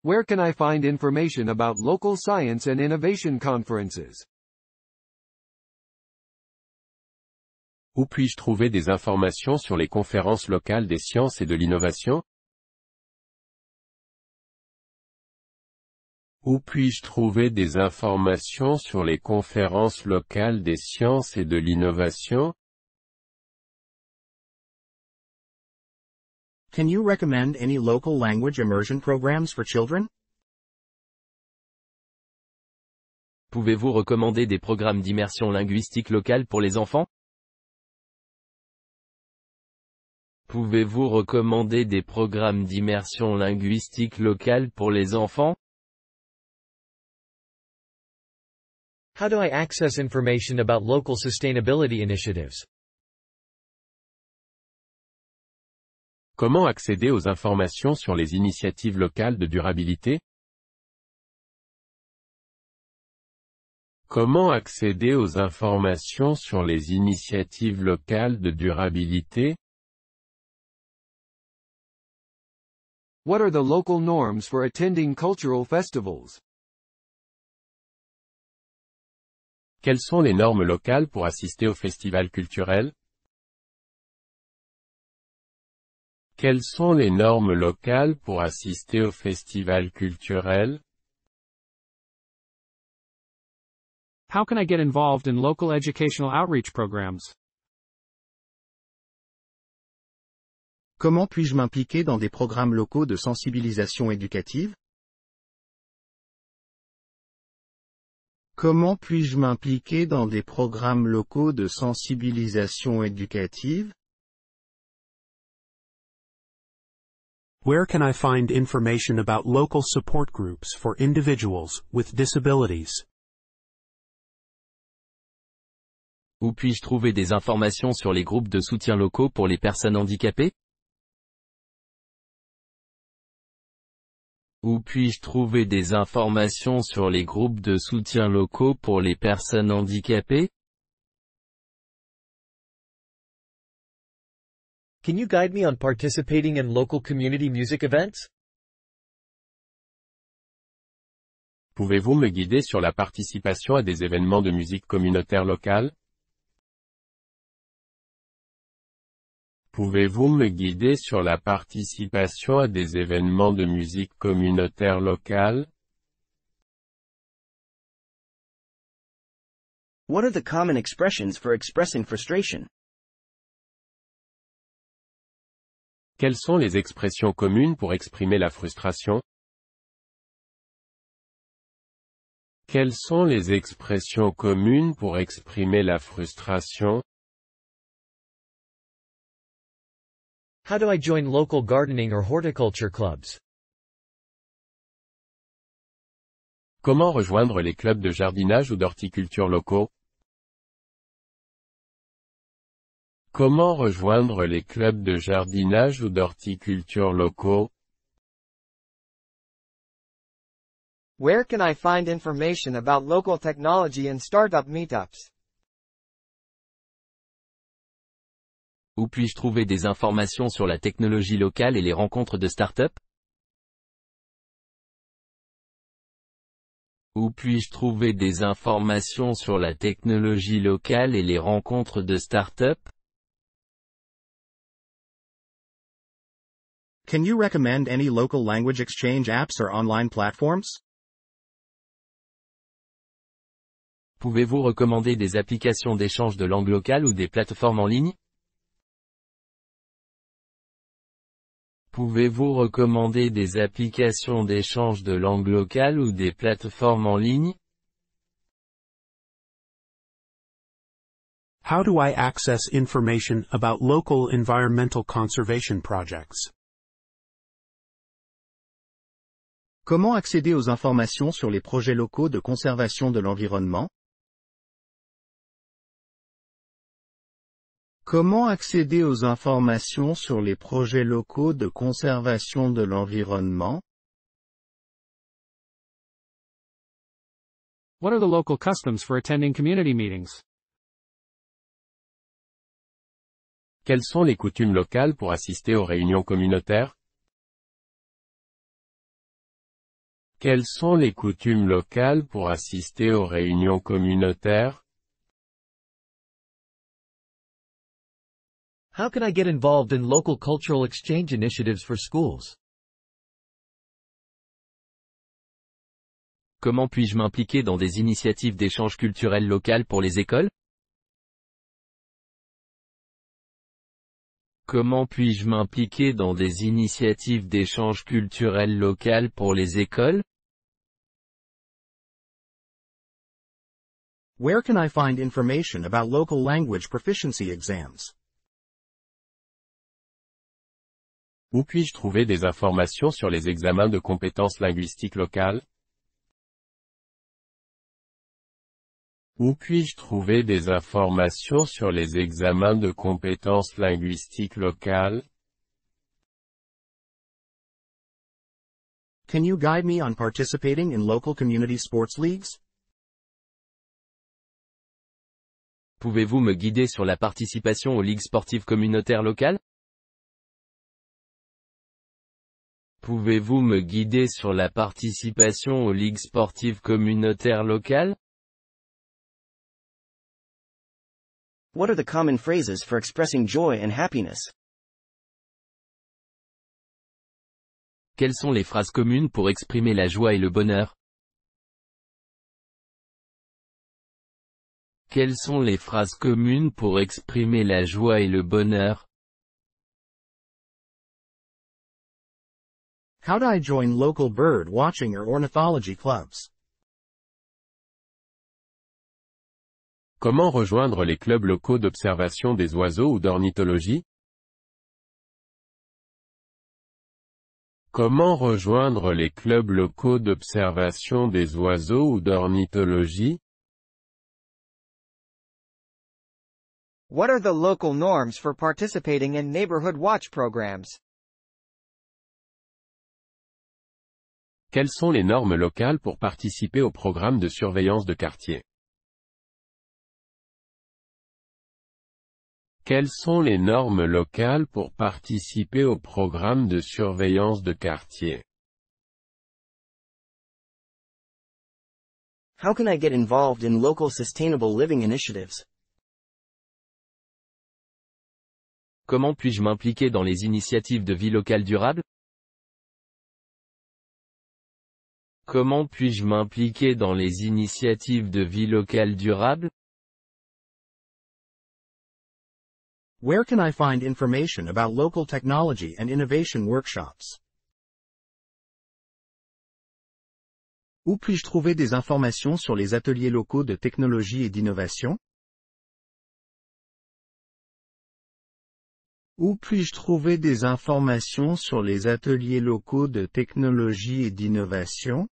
Where can I find information about local science and innovation conferences? Où puis-je trouver des informations sur les conférences locales des sciences et de l'innovation? Où puis-je trouver des informations sur les conférences locales des sciences et de l'innovation Can you recommend any local language immersion programs for children? Pouvez-vous recommander des programmes d'immersion linguistique locale pour les enfants Pouvez-vous recommander des programmes d'immersion linguistique locale pour les enfants How do I access information about local sustainability initiatives? Comment accéder aux informations sur les initiatives locales de durabilité Comment accéder aux informations sur les initiatives locales de durabilité What are the local norms for attending cultural festivals? Quelles sont les normes locales pour assister aux festivals culturels Quelles sont les normes locales pour assister au festival culturel? How can I get involved in local educational outreach programs? Comment puis-je m'impliquer dans des programmes locaux de sensibilisation éducative? Comment puis-je m'impliquer dans des programmes locaux de sensibilisation éducative? Where can I find information about local support groups for individuals with disabilities? Où puis-je trouver des informations sur les groupes de soutien locaux pour les personnes handicapées Où puis-je trouver des informations sur les groupes de soutien locaux pour les personnes handicapées Can you guide me on participating in local community music events? Pouvez-vous me guider sur la participation à des événements de musique communautaire locale? Pouvez-vous me guider sur la participation à des événements de musique communautaire locale? What are the common expressions for expressing frustration? Quelles sont les expressions communes pour exprimer la frustration How do I join local gardening or horticulture clubs? Comment rejoindre les clubs de jardinage ou d'horticulture locaux Comment rejoindre les clubs de jardinage ou d'horticulture locaux Where can I find information about local technology and startup meetups? Où puis-je trouver des informations sur la technologie locale et les rencontres de start Où puis-je trouver des informations sur la technologie locale et les rencontres de start Can you recommend any local language exchange apps or online platforms? Pouvez-vous recommander des applications d'échange de langue locale ou des plateformes en ligne Pouvez-vous recommander des applications d'échange de langue locale ou des plateformes en ligne How do I access information about local environmental conservation projects? Comment accéder aux informations sur les projets locaux de conservation de l'environnement Comment accéder aux informations sur les projets locaux de conservation de l'environnement What are the local customs for attending community meetings Quelles sont les coutumes locales pour assister aux réunions communautaires Quelles sont les coutumes locales pour assister aux réunions communautaires? Comment puis-je m'impliquer dans des initiatives d'échange culturel local pour les écoles? Comment puis-je m'impliquer dans des initiatives d'échange culturel local pour les écoles? Where can I find information about local language proficiency exams? Où puis-je trouver des informations sur les examens de compétences linguistiques locales? Où puis-je trouver des informations sur les examens de compétences linguistiques locales? Can you guide me on participating in local community sports leagues? Pouvez-vous me guider sur la participation aux ligues sportives communautaires locales Pouvez-vous me guider sur la participation aux ligues sportives communautaires locales What are the common phrases for expressing joy and happiness Quelles sont les phrases communes pour exprimer la joie et le bonheur Quelles sont les phrases communes pour exprimer la joie et le bonheur? Comment rejoindre les clubs locaux d'observation des oiseaux ou d'ornithologie? Comment rejoindre les clubs locaux d'observation des oiseaux ou d'ornithologie? What are the local norms for participating in neighborhood watch programs? Quelles sont les normes locales pour participer au programme de surveillance de quartier Quelles sont les normes locales pour participer au programme de surveillance de quartier How can I get involved in local sustainable living initiatives? Comment puis-je m'impliquer dans les initiatives de vie locale durable Comment puis-je m'impliquer dans les initiatives de vie locale durable Where can I find information about local technology and innovation workshops? Où puis-je trouver des informations sur les ateliers locaux de technologie et d'innovation Où puis-je trouver des informations sur les ateliers locaux de technologie et d'innovation?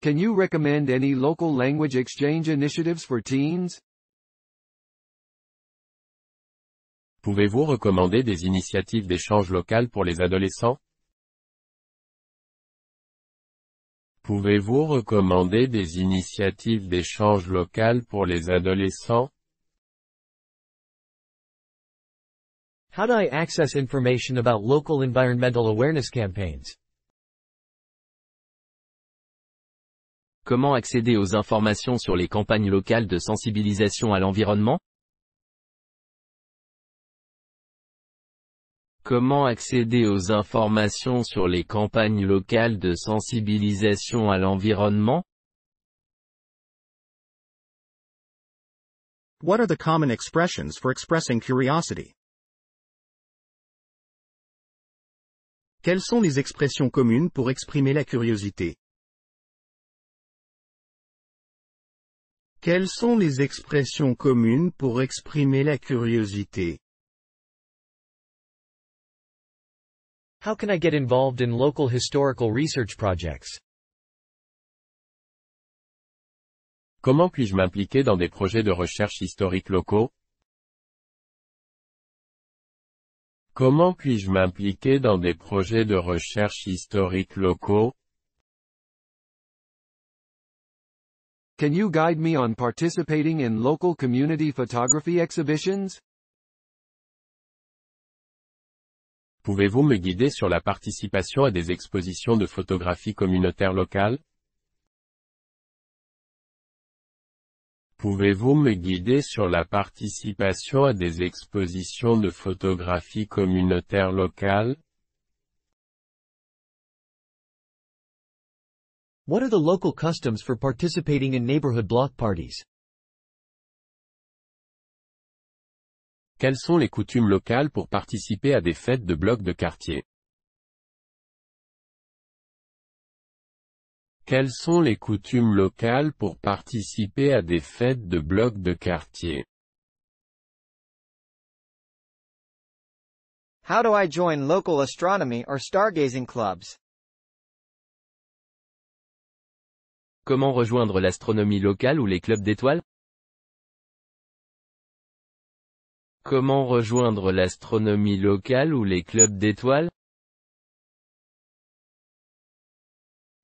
Can you recommend any local language exchange initiatives for teens? Pouvez-vous recommander des initiatives d'échange local pour les adolescents? Pouvez-vous recommander des initiatives d'échange local pour les adolescents? How do I access information about local environmental awareness campaigns? Comment accéder aux informations sur les campagnes locales de sensibilisation à l'environnement Comment accéder aux informations sur les campagnes locales de sensibilisation à l'environnement What are the common expressions for expressing curiosity? Quelles sont les expressions communes pour exprimer la curiosité How can I get involved in local historical research projects? Comment puis-je m'impliquer dans des projets de recherche historique locaux Comment puis-je m'impliquer dans des projets de recherche historique locaux? Can you guide me on participating in local community photography exhibitions? Pouvez-vous me guider sur la participation à des expositions de photographie communautaire locale? Pouvez-vous me guider sur la participation à des expositions de photographie communautaire locale? What are the local customs for participating in neighborhood block parties? Quelles sont les coutumes locales pour participer à des fêtes de blocs de quartier? Quelles sont les coutumes locales pour participer à des fêtes de blocs de quartier Comment rejoindre l'astronomie locale ou les clubs d'étoiles Comment rejoindre l'astronomie locale ou les clubs d'étoiles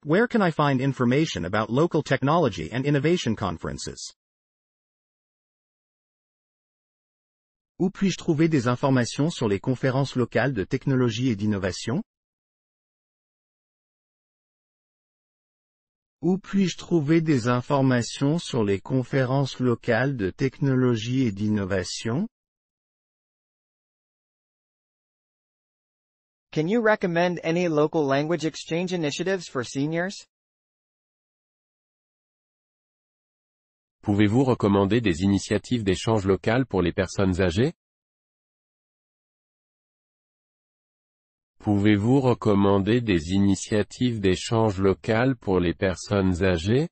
Where can I find information about local technology and innovation conferences? Où puis-je trouver des informations sur les conférences locales de technologie et d'innovation? Où puis-je trouver des informations sur les conférences locales de technologie et d'innovation? Can you recommend any local language exchange initiatives for seniors? Pouvez-vous recommander des initiatives d'échange local pour les personnes âgées Pouvez-vous recommander des initiatives d'échange local pour les personnes âgées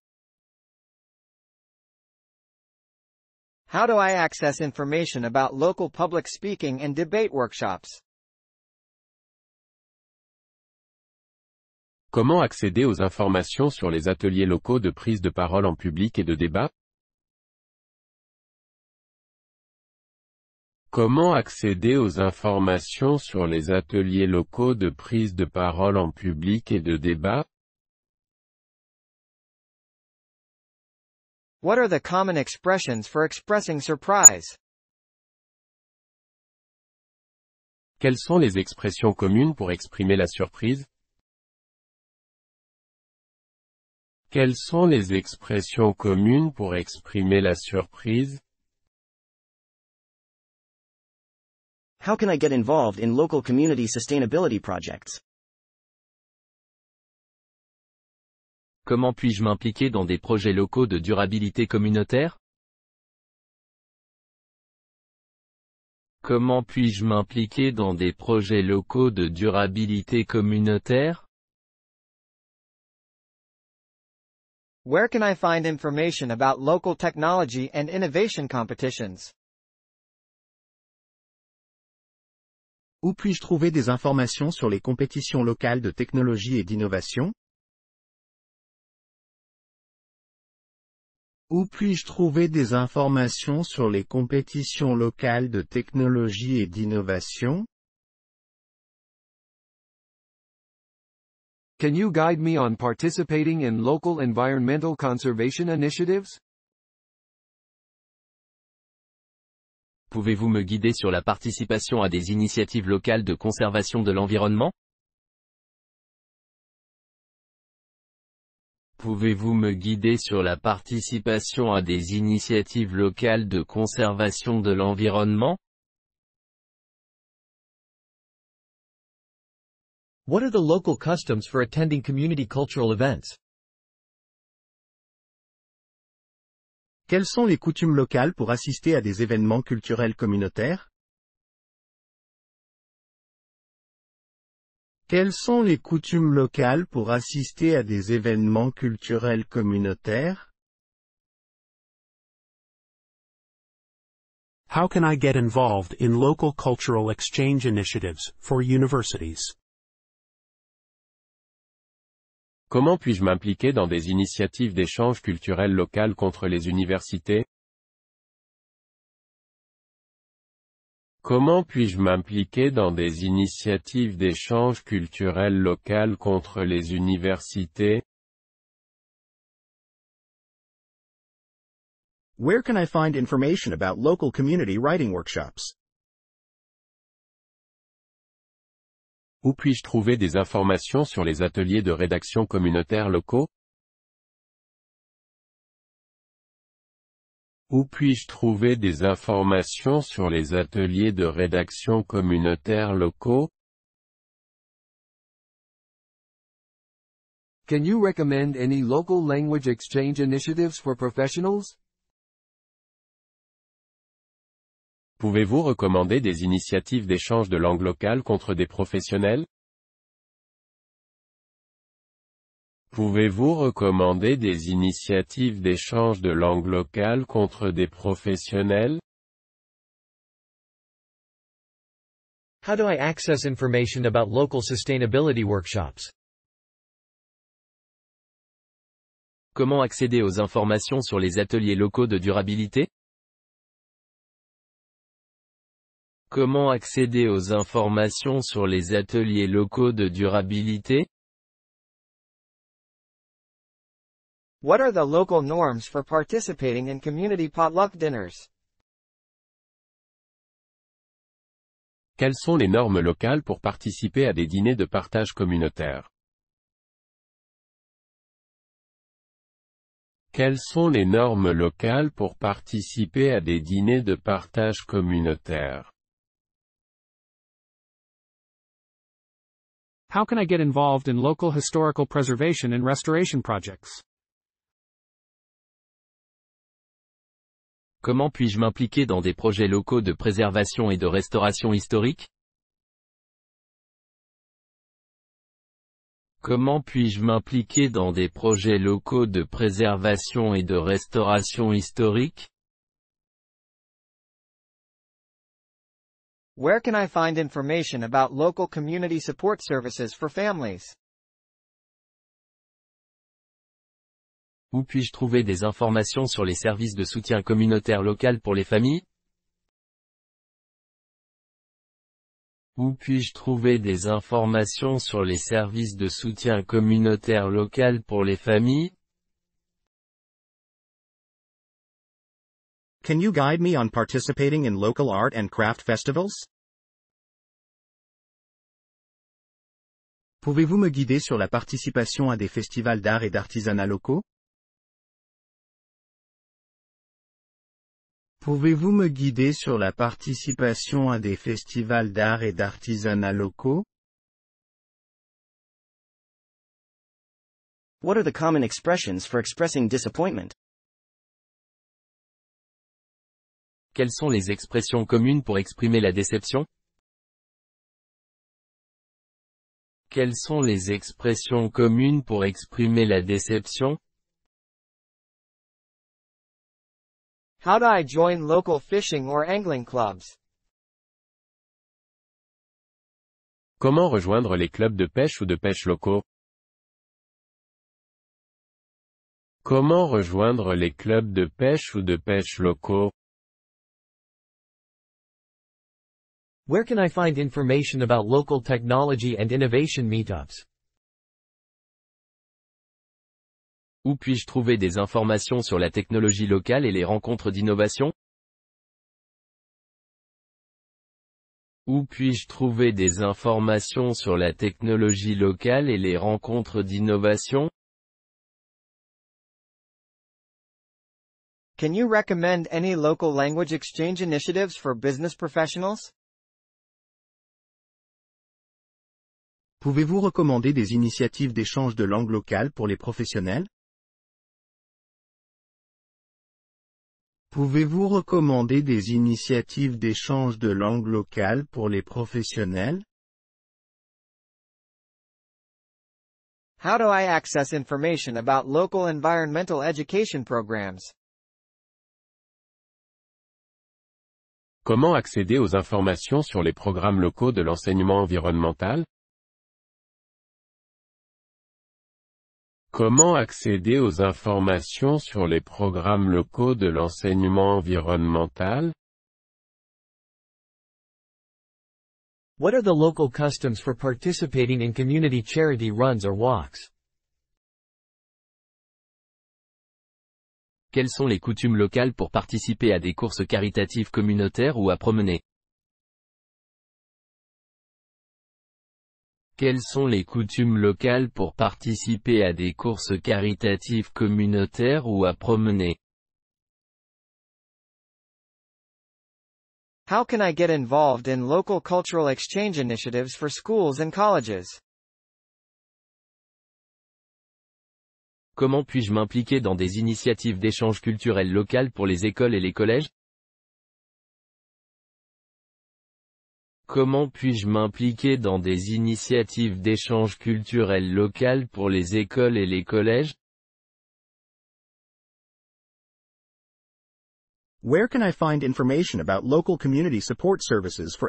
How do I access information about local public speaking and debate workshops? Comment accéder aux informations sur les ateliers locaux de prise de parole en public et de débat Comment accéder aux informations sur les ateliers locaux de prise de parole en public et de débat What are the common expressions for expressing surprise? Quelles sont les expressions communes pour exprimer la surprise Quelles sont les expressions communes pour exprimer la surprise? How can I get involved in Comment puis-je m'impliquer dans des projets locaux de durabilité communautaire? Comment puis-je m'impliquer dans des projets locaux de durabilité communautaire? Where can I find information about local technology and innovation competitions? Où puis-je trouver des informations sur les compétitions locales de technologie et d'innovation Où puis-je trouver des informations sur les compétitions locales de technologie et d'innovation Can you guide me on participating in local environmental conservation initiatives? Pouvez-vous me guider sur la participation à des initiatives locales de conservation de l'environnement? Pouvez-vous me guider sur la participation à des initiatives locales de conservation de l'environnement What are the local customs for attending community cultural events? Quelles sont les coutumes locales pour assister à des événements culturels communautaires? Quelles sont les coutumes locales pour assister à des événements culturels communautaires? How can I get involved in local cultural exchange initiatives for universities? Comment puis-je m'impliquer dans des initiatives d'échange culturel local contre les universités Comment puis-je m'impliquer dans des initiatives d'échange culturel local contre les universités Where can I find information about local community writing workshops? Où puis-je trouver des informations sur les ateliers de rédaction communautaire locaux puis-je trouver des informations sur les ateliers de rédaction communautaire locaux Can you recommend any local language exchange initiatives for professionals? Pouvez-vous recommander des initiatives d'échange de langue locale contre des professionnels Pouvez-vous recommander des initiatives d'échange de langue locale contre des professionnels How do I access information about local sustainability workshops Comment accéder aux informations sur les ateliers locaux de durabilité Comment accéder aux informations sur les ateliers locaux de durabilité? What are the local norms for participating in community potluck dinners? Quelles sont les normes locales pour participer à des dîners de partage communautaire? Quelles sont les normes locales pour participer à des dîners de partage communautaire How can I get involved in local historical preservation and restoration projects? Comment puis-je m'impliquer dans des projets locaux de préservation et de restauration historique Comment puis-je m'impliquer dans des projets locaux de préservation et de restauration historique Where can I find information about local community support services for families? Où puis-je trouver des informations sur les services de soutien communautaire local pour les familles Où puis-je trouver des informations sur les services de soutien communautaire local pour les familles Can you guide me on participating in local art and craft festivals? Pouvez-vous me guider sur la participation à des festivals d'art et d'artisanat locaux? Pouvez-vous me guider sur la participation à des festivals d'art et d'artisanat locaux? What are the common expressions for expressing disappointment? Quelles sont les expressions communes pour exprimer la déception Quelles sont les expressions communes pour exprimer la déception How do I join local fishing or angling clubs? Comment rejoindre les clubs de pêche ou de pêche locaux Comment rejoindre les clubs de pêche ou de pêche locaux Where can I find information about local technology and innovation meetups? Où puis-je trouver des informations sur la technologie locale et les rencontres d'innovation Où puis-je trouver des informations sur la technologie locale et les rencontres d'innovation Can you recommend any local language exchange initiatives for business professionals Pouvez-vous recommander des initiatives d'échange de langue locale pour les professionnels Pouvez-vous recommander des initiatives d'échange de langue locale pour les professionnels How do I access information about local environmental education programs? Comment accéder aux informations sur les programmes locaux de l'enseignement environnemental Comment accéder aux informations sur les programmes locaux de l'enseignement environnemental What are the local customs for participating in community charity runs or walks? Quelles sont les coutumes locales pour participer à des courses caritatives communautaires ou à promener Quelles sont les coutumes locales pour participer à des courses caritatives communautaires ou à promener? exchange initiatives for schools and colleges? Comment puis-je m'impliquer dans des initiatives d'échange culturel local pour les écoles et les collèges? Comment puis-je m'impliquer dans des initiatives d'échange culturel local pour les écoles et les collèges Where I find services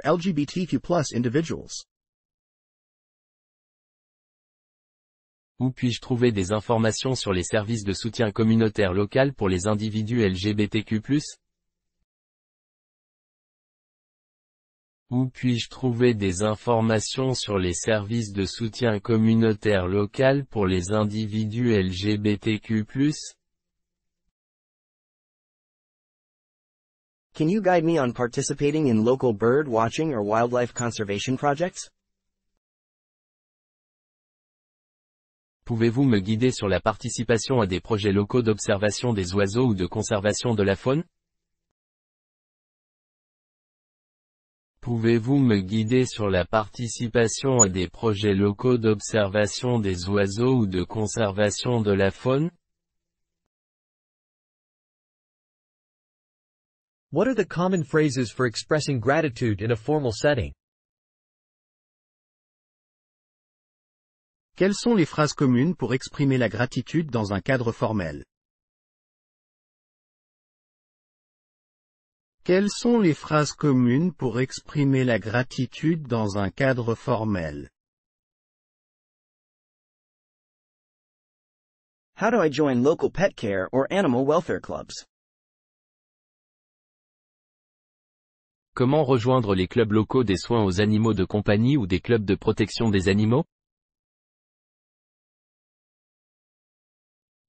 LGBTQ individuals? Où puis-je trouver des informations sur les services de soutien communautaire local pour les individus LGBTQ+, Où puis-je trouver des informations sur les services de soutien communautaire local pour les individus LGBTQ+. Pouvez-vous me guider sur la participation à des projets locaux d'observation des oiseaux ou de conservation de la faune? Pouvez-vous me guider sur la participation à des projets locaux d'observation des oiseaux ou de conservation de la faune What are the common phrases for expressing gratitude in a formal setting? Quelles sont les phrases communes pour exprimer la gratitude dans un cadre formel Quelles sont les phrases communes pour exprimer la gratitude dans un cadre formel? How do I join local pet care or animal welfare clubs? Comment rejoindre les clubs locaux des soins aux animaux de compagnie ou des clubs de protection des animaux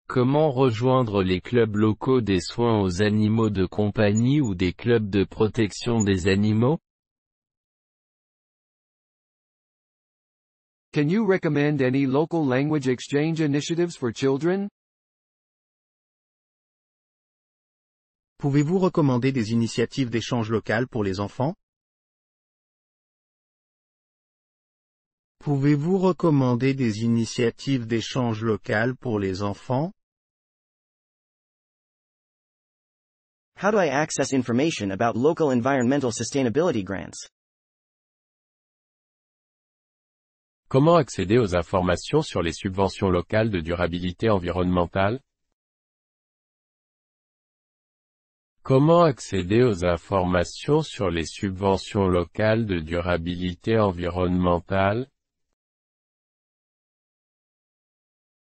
Comment rejoindre les clubs locaux des soins aux animaux de compagnie ou des clubs de protection des animaux? Can you recommend any local language exchange initiatives for children? Pouvez-vous recommander des initiatives d'échange local pour les enfants? Pouvez-vous recommander des initiatives d'échange local pour les enfants? How do I access information about local environmental sustainability grants? Comment accéder aux informations sur les subventions locales de durabilité environnementale Comment accéder aux informations sur les subventions locales de durabilité environnementale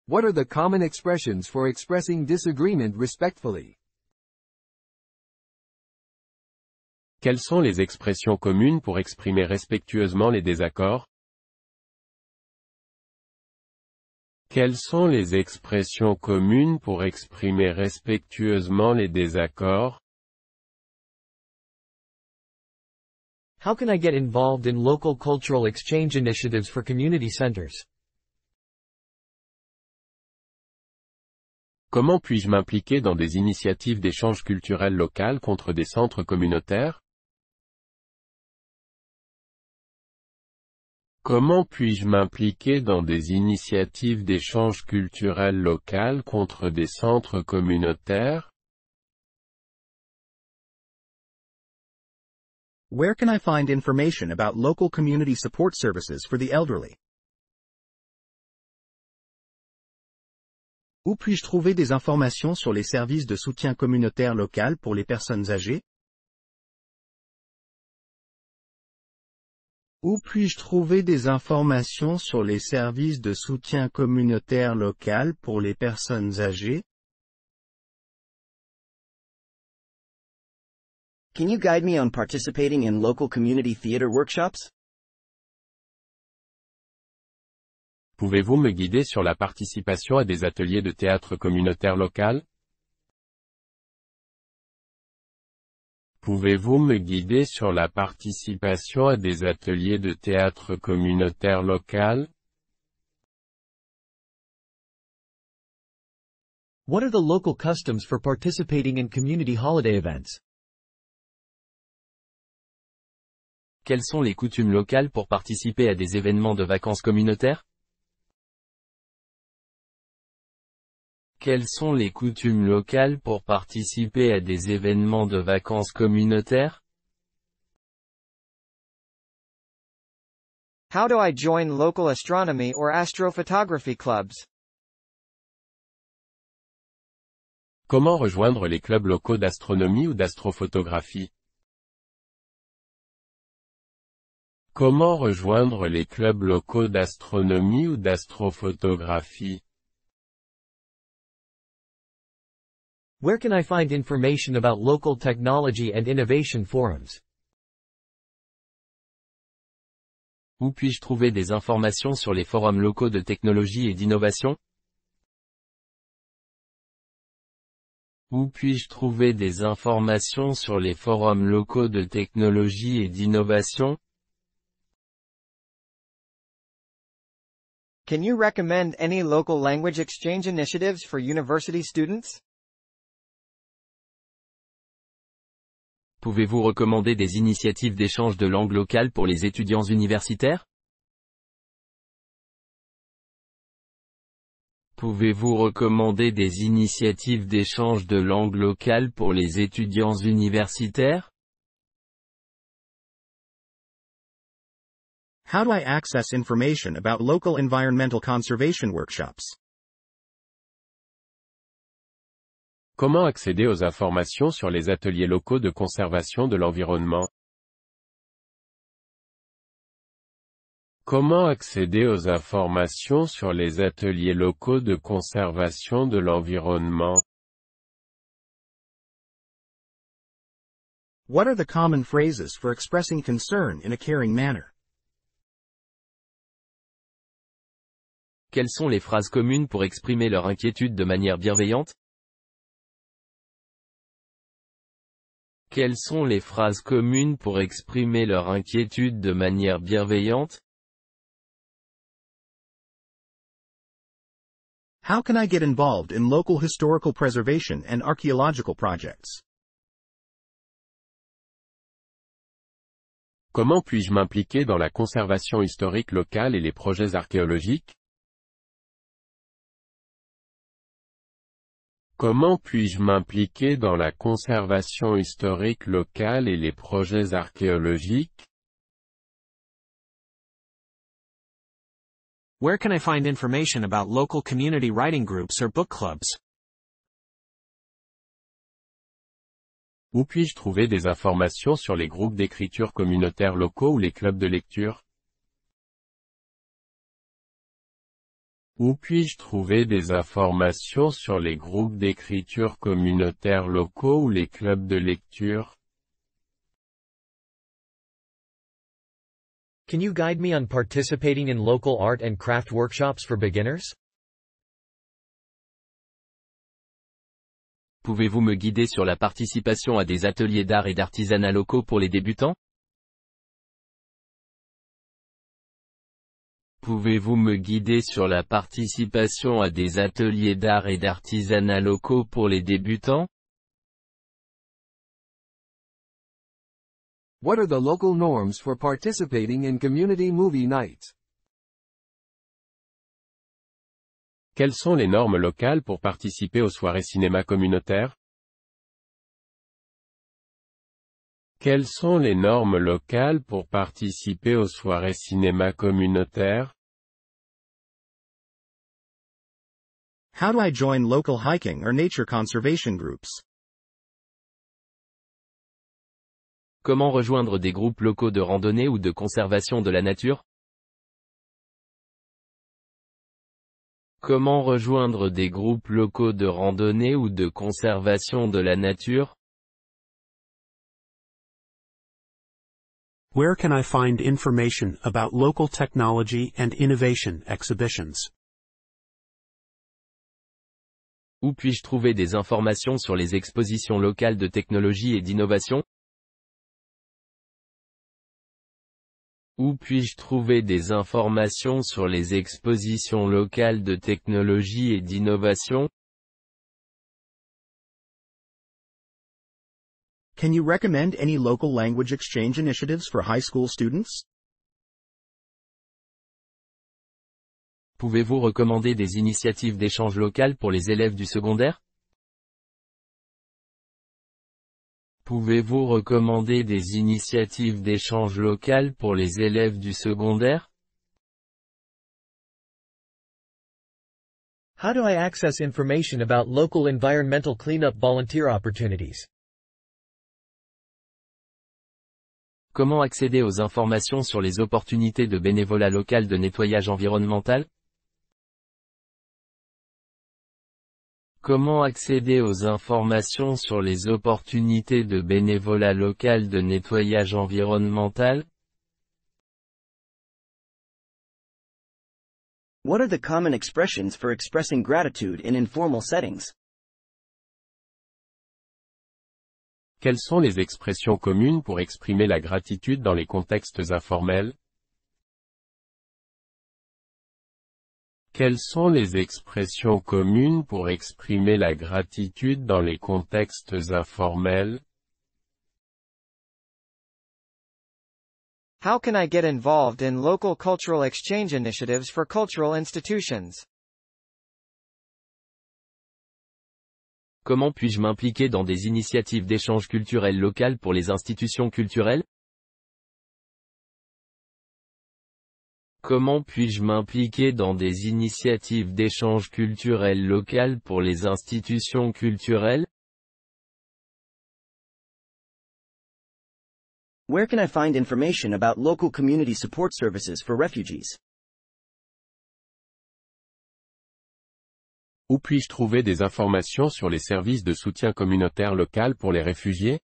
What are the common expressions for expressing disagreement respectfully? Quelles sont les expressions communes pour exprimer respectueusement les désaccords Quelles sont les expressions communes pour exprimer respectueusement les désaccords How can I get involved in local cultural exchange initiatives for community centers? Comment puis-je m'impliquer dans des initiatives d'échange culturel local contre des centres communautaires Comment puis-je m'impliquer dans des initiatives d'échange culturel local contre des centres communautaires? Where can I find information about local community support services for the elderly? Où puis-je trouver des informations sur les services de soutien communautaire local pour les personnes âgées? Où puis-je trouver des informations sur les services de soutien communautaire local pour les personnes âgées Pouvez-vous me guider sur la participation à des ateliers de théâtre communautaire local Pouvez-vous me guider sur la participation à des ateliers de théâtre communautaire local What are the local customs for participating in community holiday events? Quelles sont les coutumes locales pour participer à des événements de vacances communautaires Quelles sont les coutumes locales pour participer à des événements de vacances communautaires How do I join local astronomy or astrophotography clubs? Comment rejoindre les clubs locaux d'astronomie ou d'astrophotographie Comment rejoindre les clubs locaux d'astronomie ou d'astrophotographie Where can I find information about local technology and innovation forums? Où puis-je trouver des informations sur les forums locaux de technologie et d'innovation Où puis-je trouver des informations sur les forums locaux de technologie et d'innovation Can you recommend any local language exchange initiatives for university students? Pouvez-vous recommander des initiatives d'échange de langue locale pour les étudiants universitaires Pouvez-vous recommander des initiatives d'échange de langue locale pour les étudiants universitaires How do I access information about local environmental conservation workshops? Comment accéder aux informations sur les ateliers locaux de conservation de l'environnement Comment accéder aux informations sur les ateliers locaux de conservation de l'environnement What are the common phrases for expressing concern in a caring manner? Quelles sont les phrases communes pour exprimer leur inquiétude de manière bienveillante Quelles sont les phrases communes pour exprimer leur inquiétude de manière bienveillante How I get involved in local historical and archaeological projects? Comment puis-je m'impliquer dans la conservation historique locale et les projets archéologiques Comment puis-je m'impliquer dans la conservation historique locale et les projets archéologiques? Où puis-je trouver des informations sur les groupes d'écriture communautaire locaux ou les clubs de lecture? Où puis-je trouver des informations sur les groupes d'écriture communautaire locaux ou les clubs de lecture Pouvez-vous me guider sur la participation à des ateliers d'art et d'artisanat locaux pour les débutants Pouvez-vous me guider sur la participation à des ateliers d'art et d'artisanat locaux pour les débutants Quelles sont les normes locales pour participer aux soirées cinéma communautaires Quelles sont les normes locales pour participer aux soirées cinéma communautaires? Comment rejoindre des groupes locaux de randonnée ou de conservation de la nature Comment rejoindre des groupes locaux de randonnée ou de conservation de la nature Where can I find information about local technology and innovation exhibitions? Où puis-je trouver des informations sur les expositions locales de technologie et d'innovation Où puis-je trouver des informations sur les expositions locales de technologie et d'innovation Can you recommend any local language exchange initiatives for high school students? Pouvez-vous recommander des initiatives d'échange local pour les élèves du secondaire Pouvez-vous recommander des initiatives d'échange local pour les élèves du secondaire How do I access information about local environmental cleanup volunteer opportunities? Comment accéder aux informations sur les opportunités de bénévolat local de nettoyage environnemental Comment accéder aux informations sur les opportunités de bénévolat local de nettoyage environnemental What are the common expressions for expressing gratitude in informal settings? Quelles sont les expressions communes pour exprimer la gratitude dans les contextes informels Quelles sont les expressions communes pour exprimer la gratitude dans les contextes informels How can I get involved in local cultural exchange initiatives for cultural institutions? Comment puis-je m'impliquer dans des initiatives d'échange culturel local pour les institutions culturelles Comment puis-je m'impliquer dans des initiatives d'échange culturel local pour les institutions culturelles Where can I find information about local community support services for refugees? Où puis-je trouver des informations sur les services de soutien communautaire local pour les réfugiés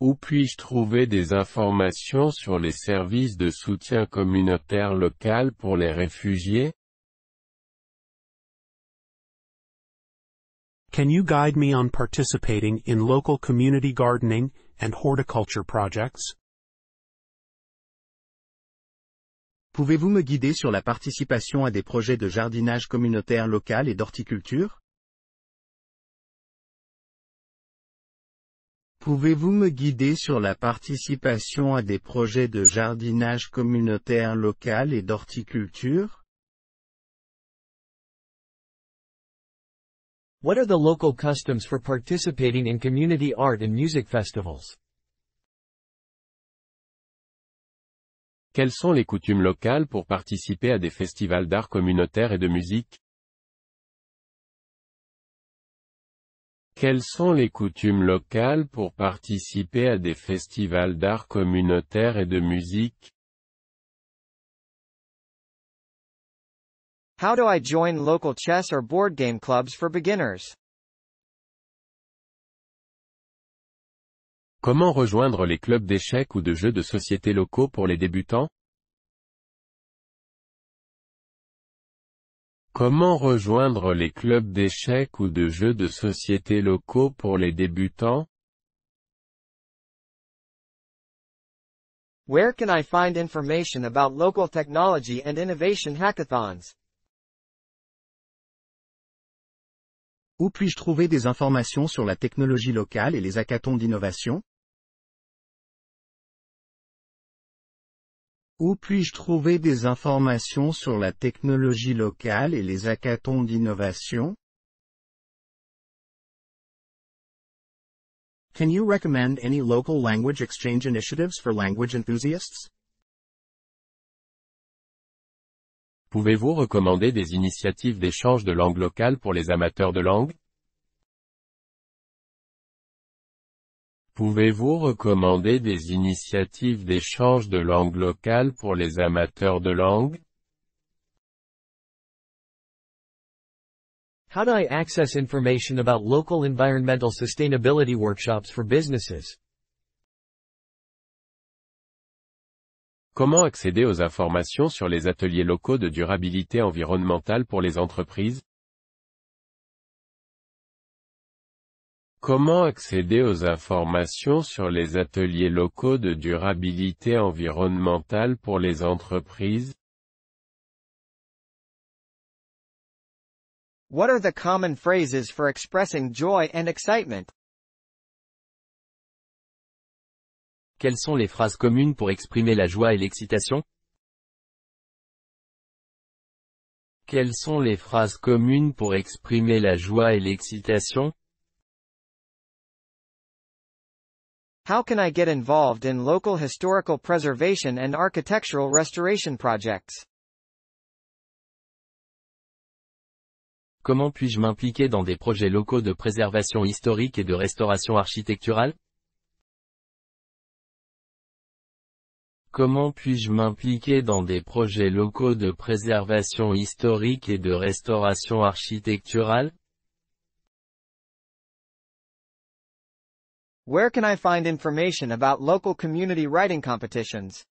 Où puis-je trouver des informations sur les services de soutien communautaire local pour les réfugiés Can you guide me on participating in local community gardening and horticulture projects? Pouvez-vous me guider sur la participation à des projets de jardinage communautaire local et d'horticulture Pouvez-vous me guider sur la participation à des projets de jardinage communautaire local et d'horticulture What are the local customs for participating in community art and music festivals? Quelles sont les coutumes locales pour participer à des festivals d'art communautaire et de musique Quelles sont les coutumes locales pour participer à des festivals d'art communautaire et de musique How do I join local chess or board game clubs for beginners? Comment rejoindre les clubs d'échecs ou de jeux de société locaux pour les débutants Comment rejoindre les clubs d'échecs ou de jeux de société locaux pour les débutants Where can I find information about local technology and innovation hackathons? Où puis-je trouver des informations sur la technologie locale et les hackathons d'innovation Où puis-je trouver des informations sur la technologie locale et les hackathons d'innovation? Can you recommend any local language exchange initiatives for language enthusiasts? Pouvez-vous recommander des initiatives d'échange de langue locale pour les amateurs de langue? Pouvez-vous recommander des initiatives d'échange de langue locale pour les amateurs de langue? businesses? Comment accéder aux informations sur les ateliers locaux de durabilité environnementale pour les entreprises? Comment accéder aux informations sur les ateliers locaux de durabilité environnementale pour les entreprises What are the common phrases for expressing joy and excitement? Quelles sont les phrases communes pour exprimer la joie et l'excitation Quelles sont les phrases communes pour exprimer la joie et l'excitation How can I get involved in local historical preservation and architectural restoration projects? Comment puis-je m'impliquer dans des projets locaux de préservation historique et de restauration architecturale Comment puis-je m'impliquer dans des projets locaux de préservation historique et de restauration architecturale Where can I find information about local community writing competitions?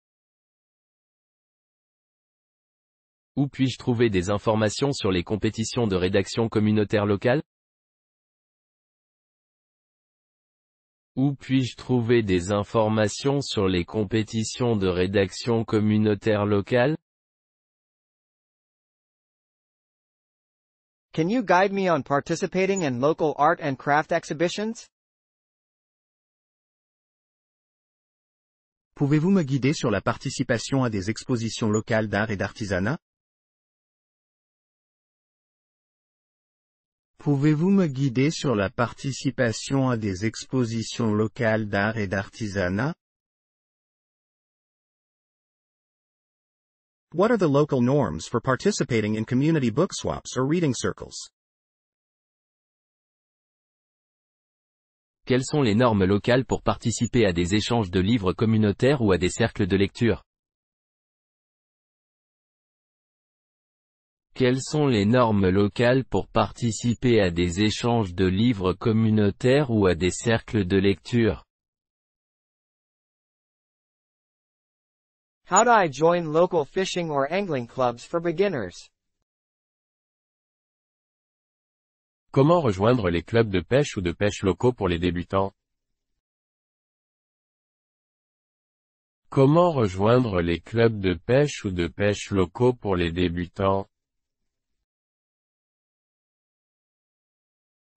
Où puis-je trouver des informations sur les compétitions de rédaction communautaire locale Où puis-je trouver des informations sur les compétitions de rédaction communautaire locale Can you guide me on participating in local art and craft exhibitions? Pouvez-vous me guider sur la participation à des expositions locales d'art et d'artisanat Pouvez-vous me guider sur la participation à des expositions locales d'art et d'artisanat What are the local norms for participating in community book swaps or reading circles? Quelles sont les normes locales pour participer à des échanges de livres communautaires ou à des cercles de lecture Quelles sont les normes locales pour participer à des échanges de livres communautaires ou à des cercles de lecture How do I join local fishing or angling clubs for beginners? Comment rejoindre les clubs de pêche ou de pêche locaux pour les débutants Comment rejoindre les clubs de pêche ou de pêche locaux pour les débutants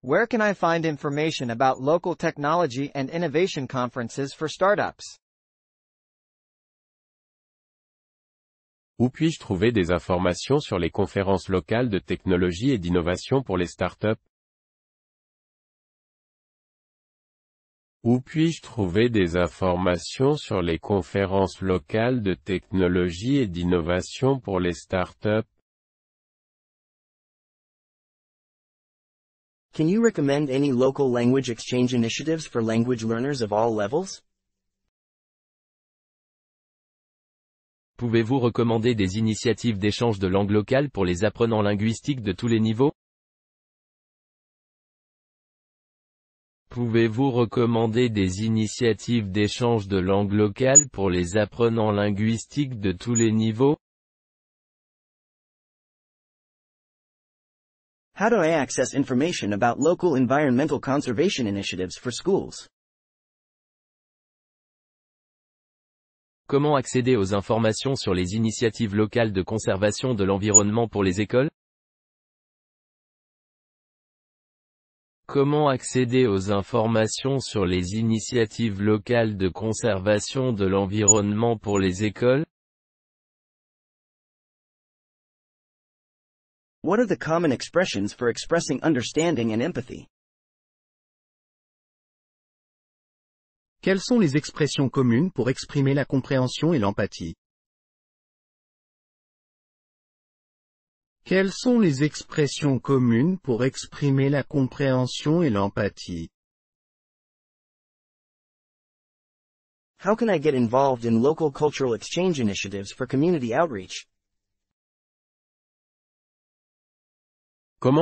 Where can I find information about local technology and innovation conferences for startups? Où puis-je trouver des informations sur les conférences locales de technologie et d'innovation pour les startups Où puis-je trouver des informations sur les conférences locales de technologie et d'innovation pour les startups? Can recommend any all Pouvez-vous recommander des initiatives d'échange de langue locale pour les apprenants linguistiques de tous les niveaux? Pouvez-vous recommander des initiatives d'échange de langue locale pour les apprenants linguistiques de tous les niveaux for Comment accéder aux informations sur les initiatives locales de conservation de l'environnement pour les écoles Comment accéder aux informations sur les initiatives locales de conservation de l'environnement pour les écoles expressions understanding and empathy? Quelles sont les expressions communes pour exprimer la compréhension et l'empathie Quelles sont les expressions communes pour exprimer la compréhension et l'empathie? Comment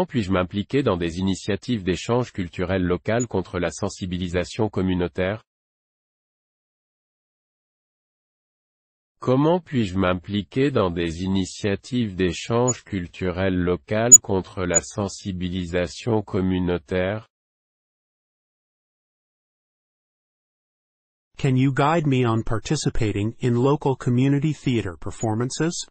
puis-je m'impliquer dans des initiatives d'échange culturel local contre la sensibilisation communautaire? Comment puis-je m'impliquer dans des initiatives d'échange culturel local contre la sensibilisation communautaire? Can you guide me on participating in local community performances?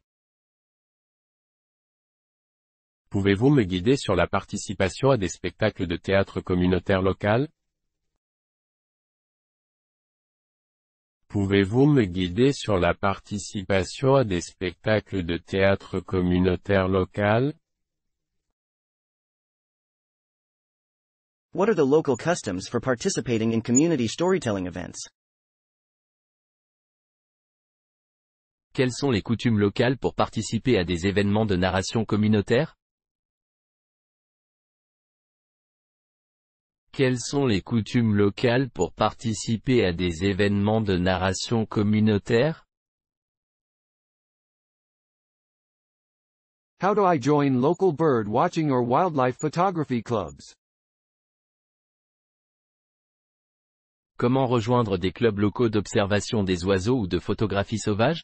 Pouvez-vous me guider sur la participation à des spectacles de théâtre communautaire local? Pouvez-vous me guider sur la participation à des spectacles de théâtre communautaire local? events? Quelles sont les coutumes locales pour participer à des événements de narration communautaire Quelles sont les coutumes locales pour participer à des événements de narration communautaire join watching clubs? Comment rejoindre des clubs locaux d'observation des oiseaux ou de photographie sauvage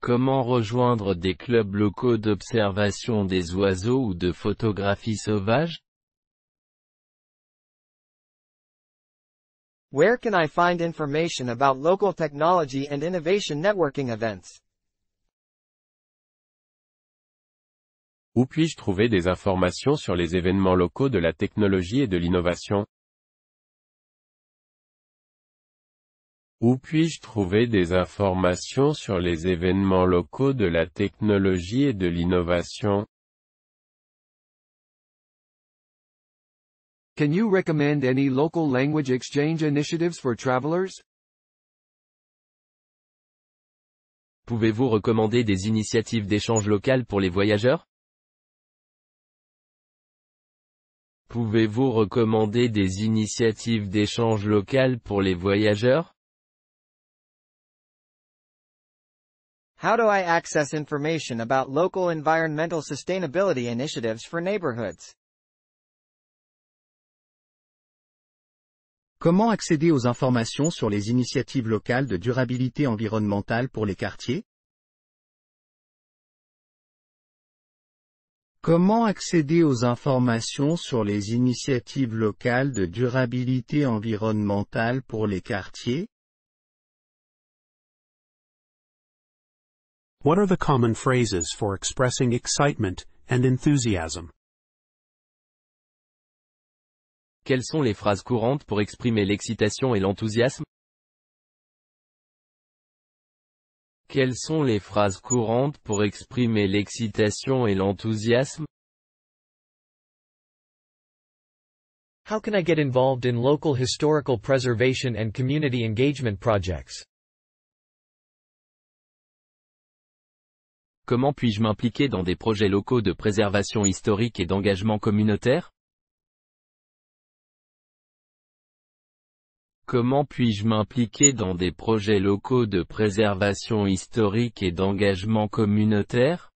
Comment rejoindre des clubs locaux d'observation des oiseaux ou de photographie sauvage Où puis-je trouver des informations sur les événements locaux de la technologie et de l'innovation Où puis-je trouver des informations sur les événements locaux de la technologie et de l'innovation? Can you recommend any local language exchange initiatives for travelers? Pouvez-vous recommander des initiatives d'échange local pour les voyageurs? Pouvez-vous recommander des initiatives d'échange local pour les voyageurs? How do I access information about local environmental sustainability initiatives for neighborhoods? Comment accéder aux informations sur les initiatives locales de durabilité environnementale pour les quartiers Comment accéder aux informations sur les initiatives locales de durabilité environnementale pour les quartiers What are the common phrases for expressing excitement and enthusiasm? Quelles sont les phrases courantes pour exprimer l'excitation et l'enthousiasme Quelles sont les phrases courantes pour exprimer l'excitation et l'enthousiasme How can I get involved in local historical preservation and community engagement projects? Comment puis-je m'impliquer dans des projets locaux de préservation historique et d'engagement communautaire Comment puis-je m'impliquer dans des projets locaux de préservation historique et d'engagement communautaire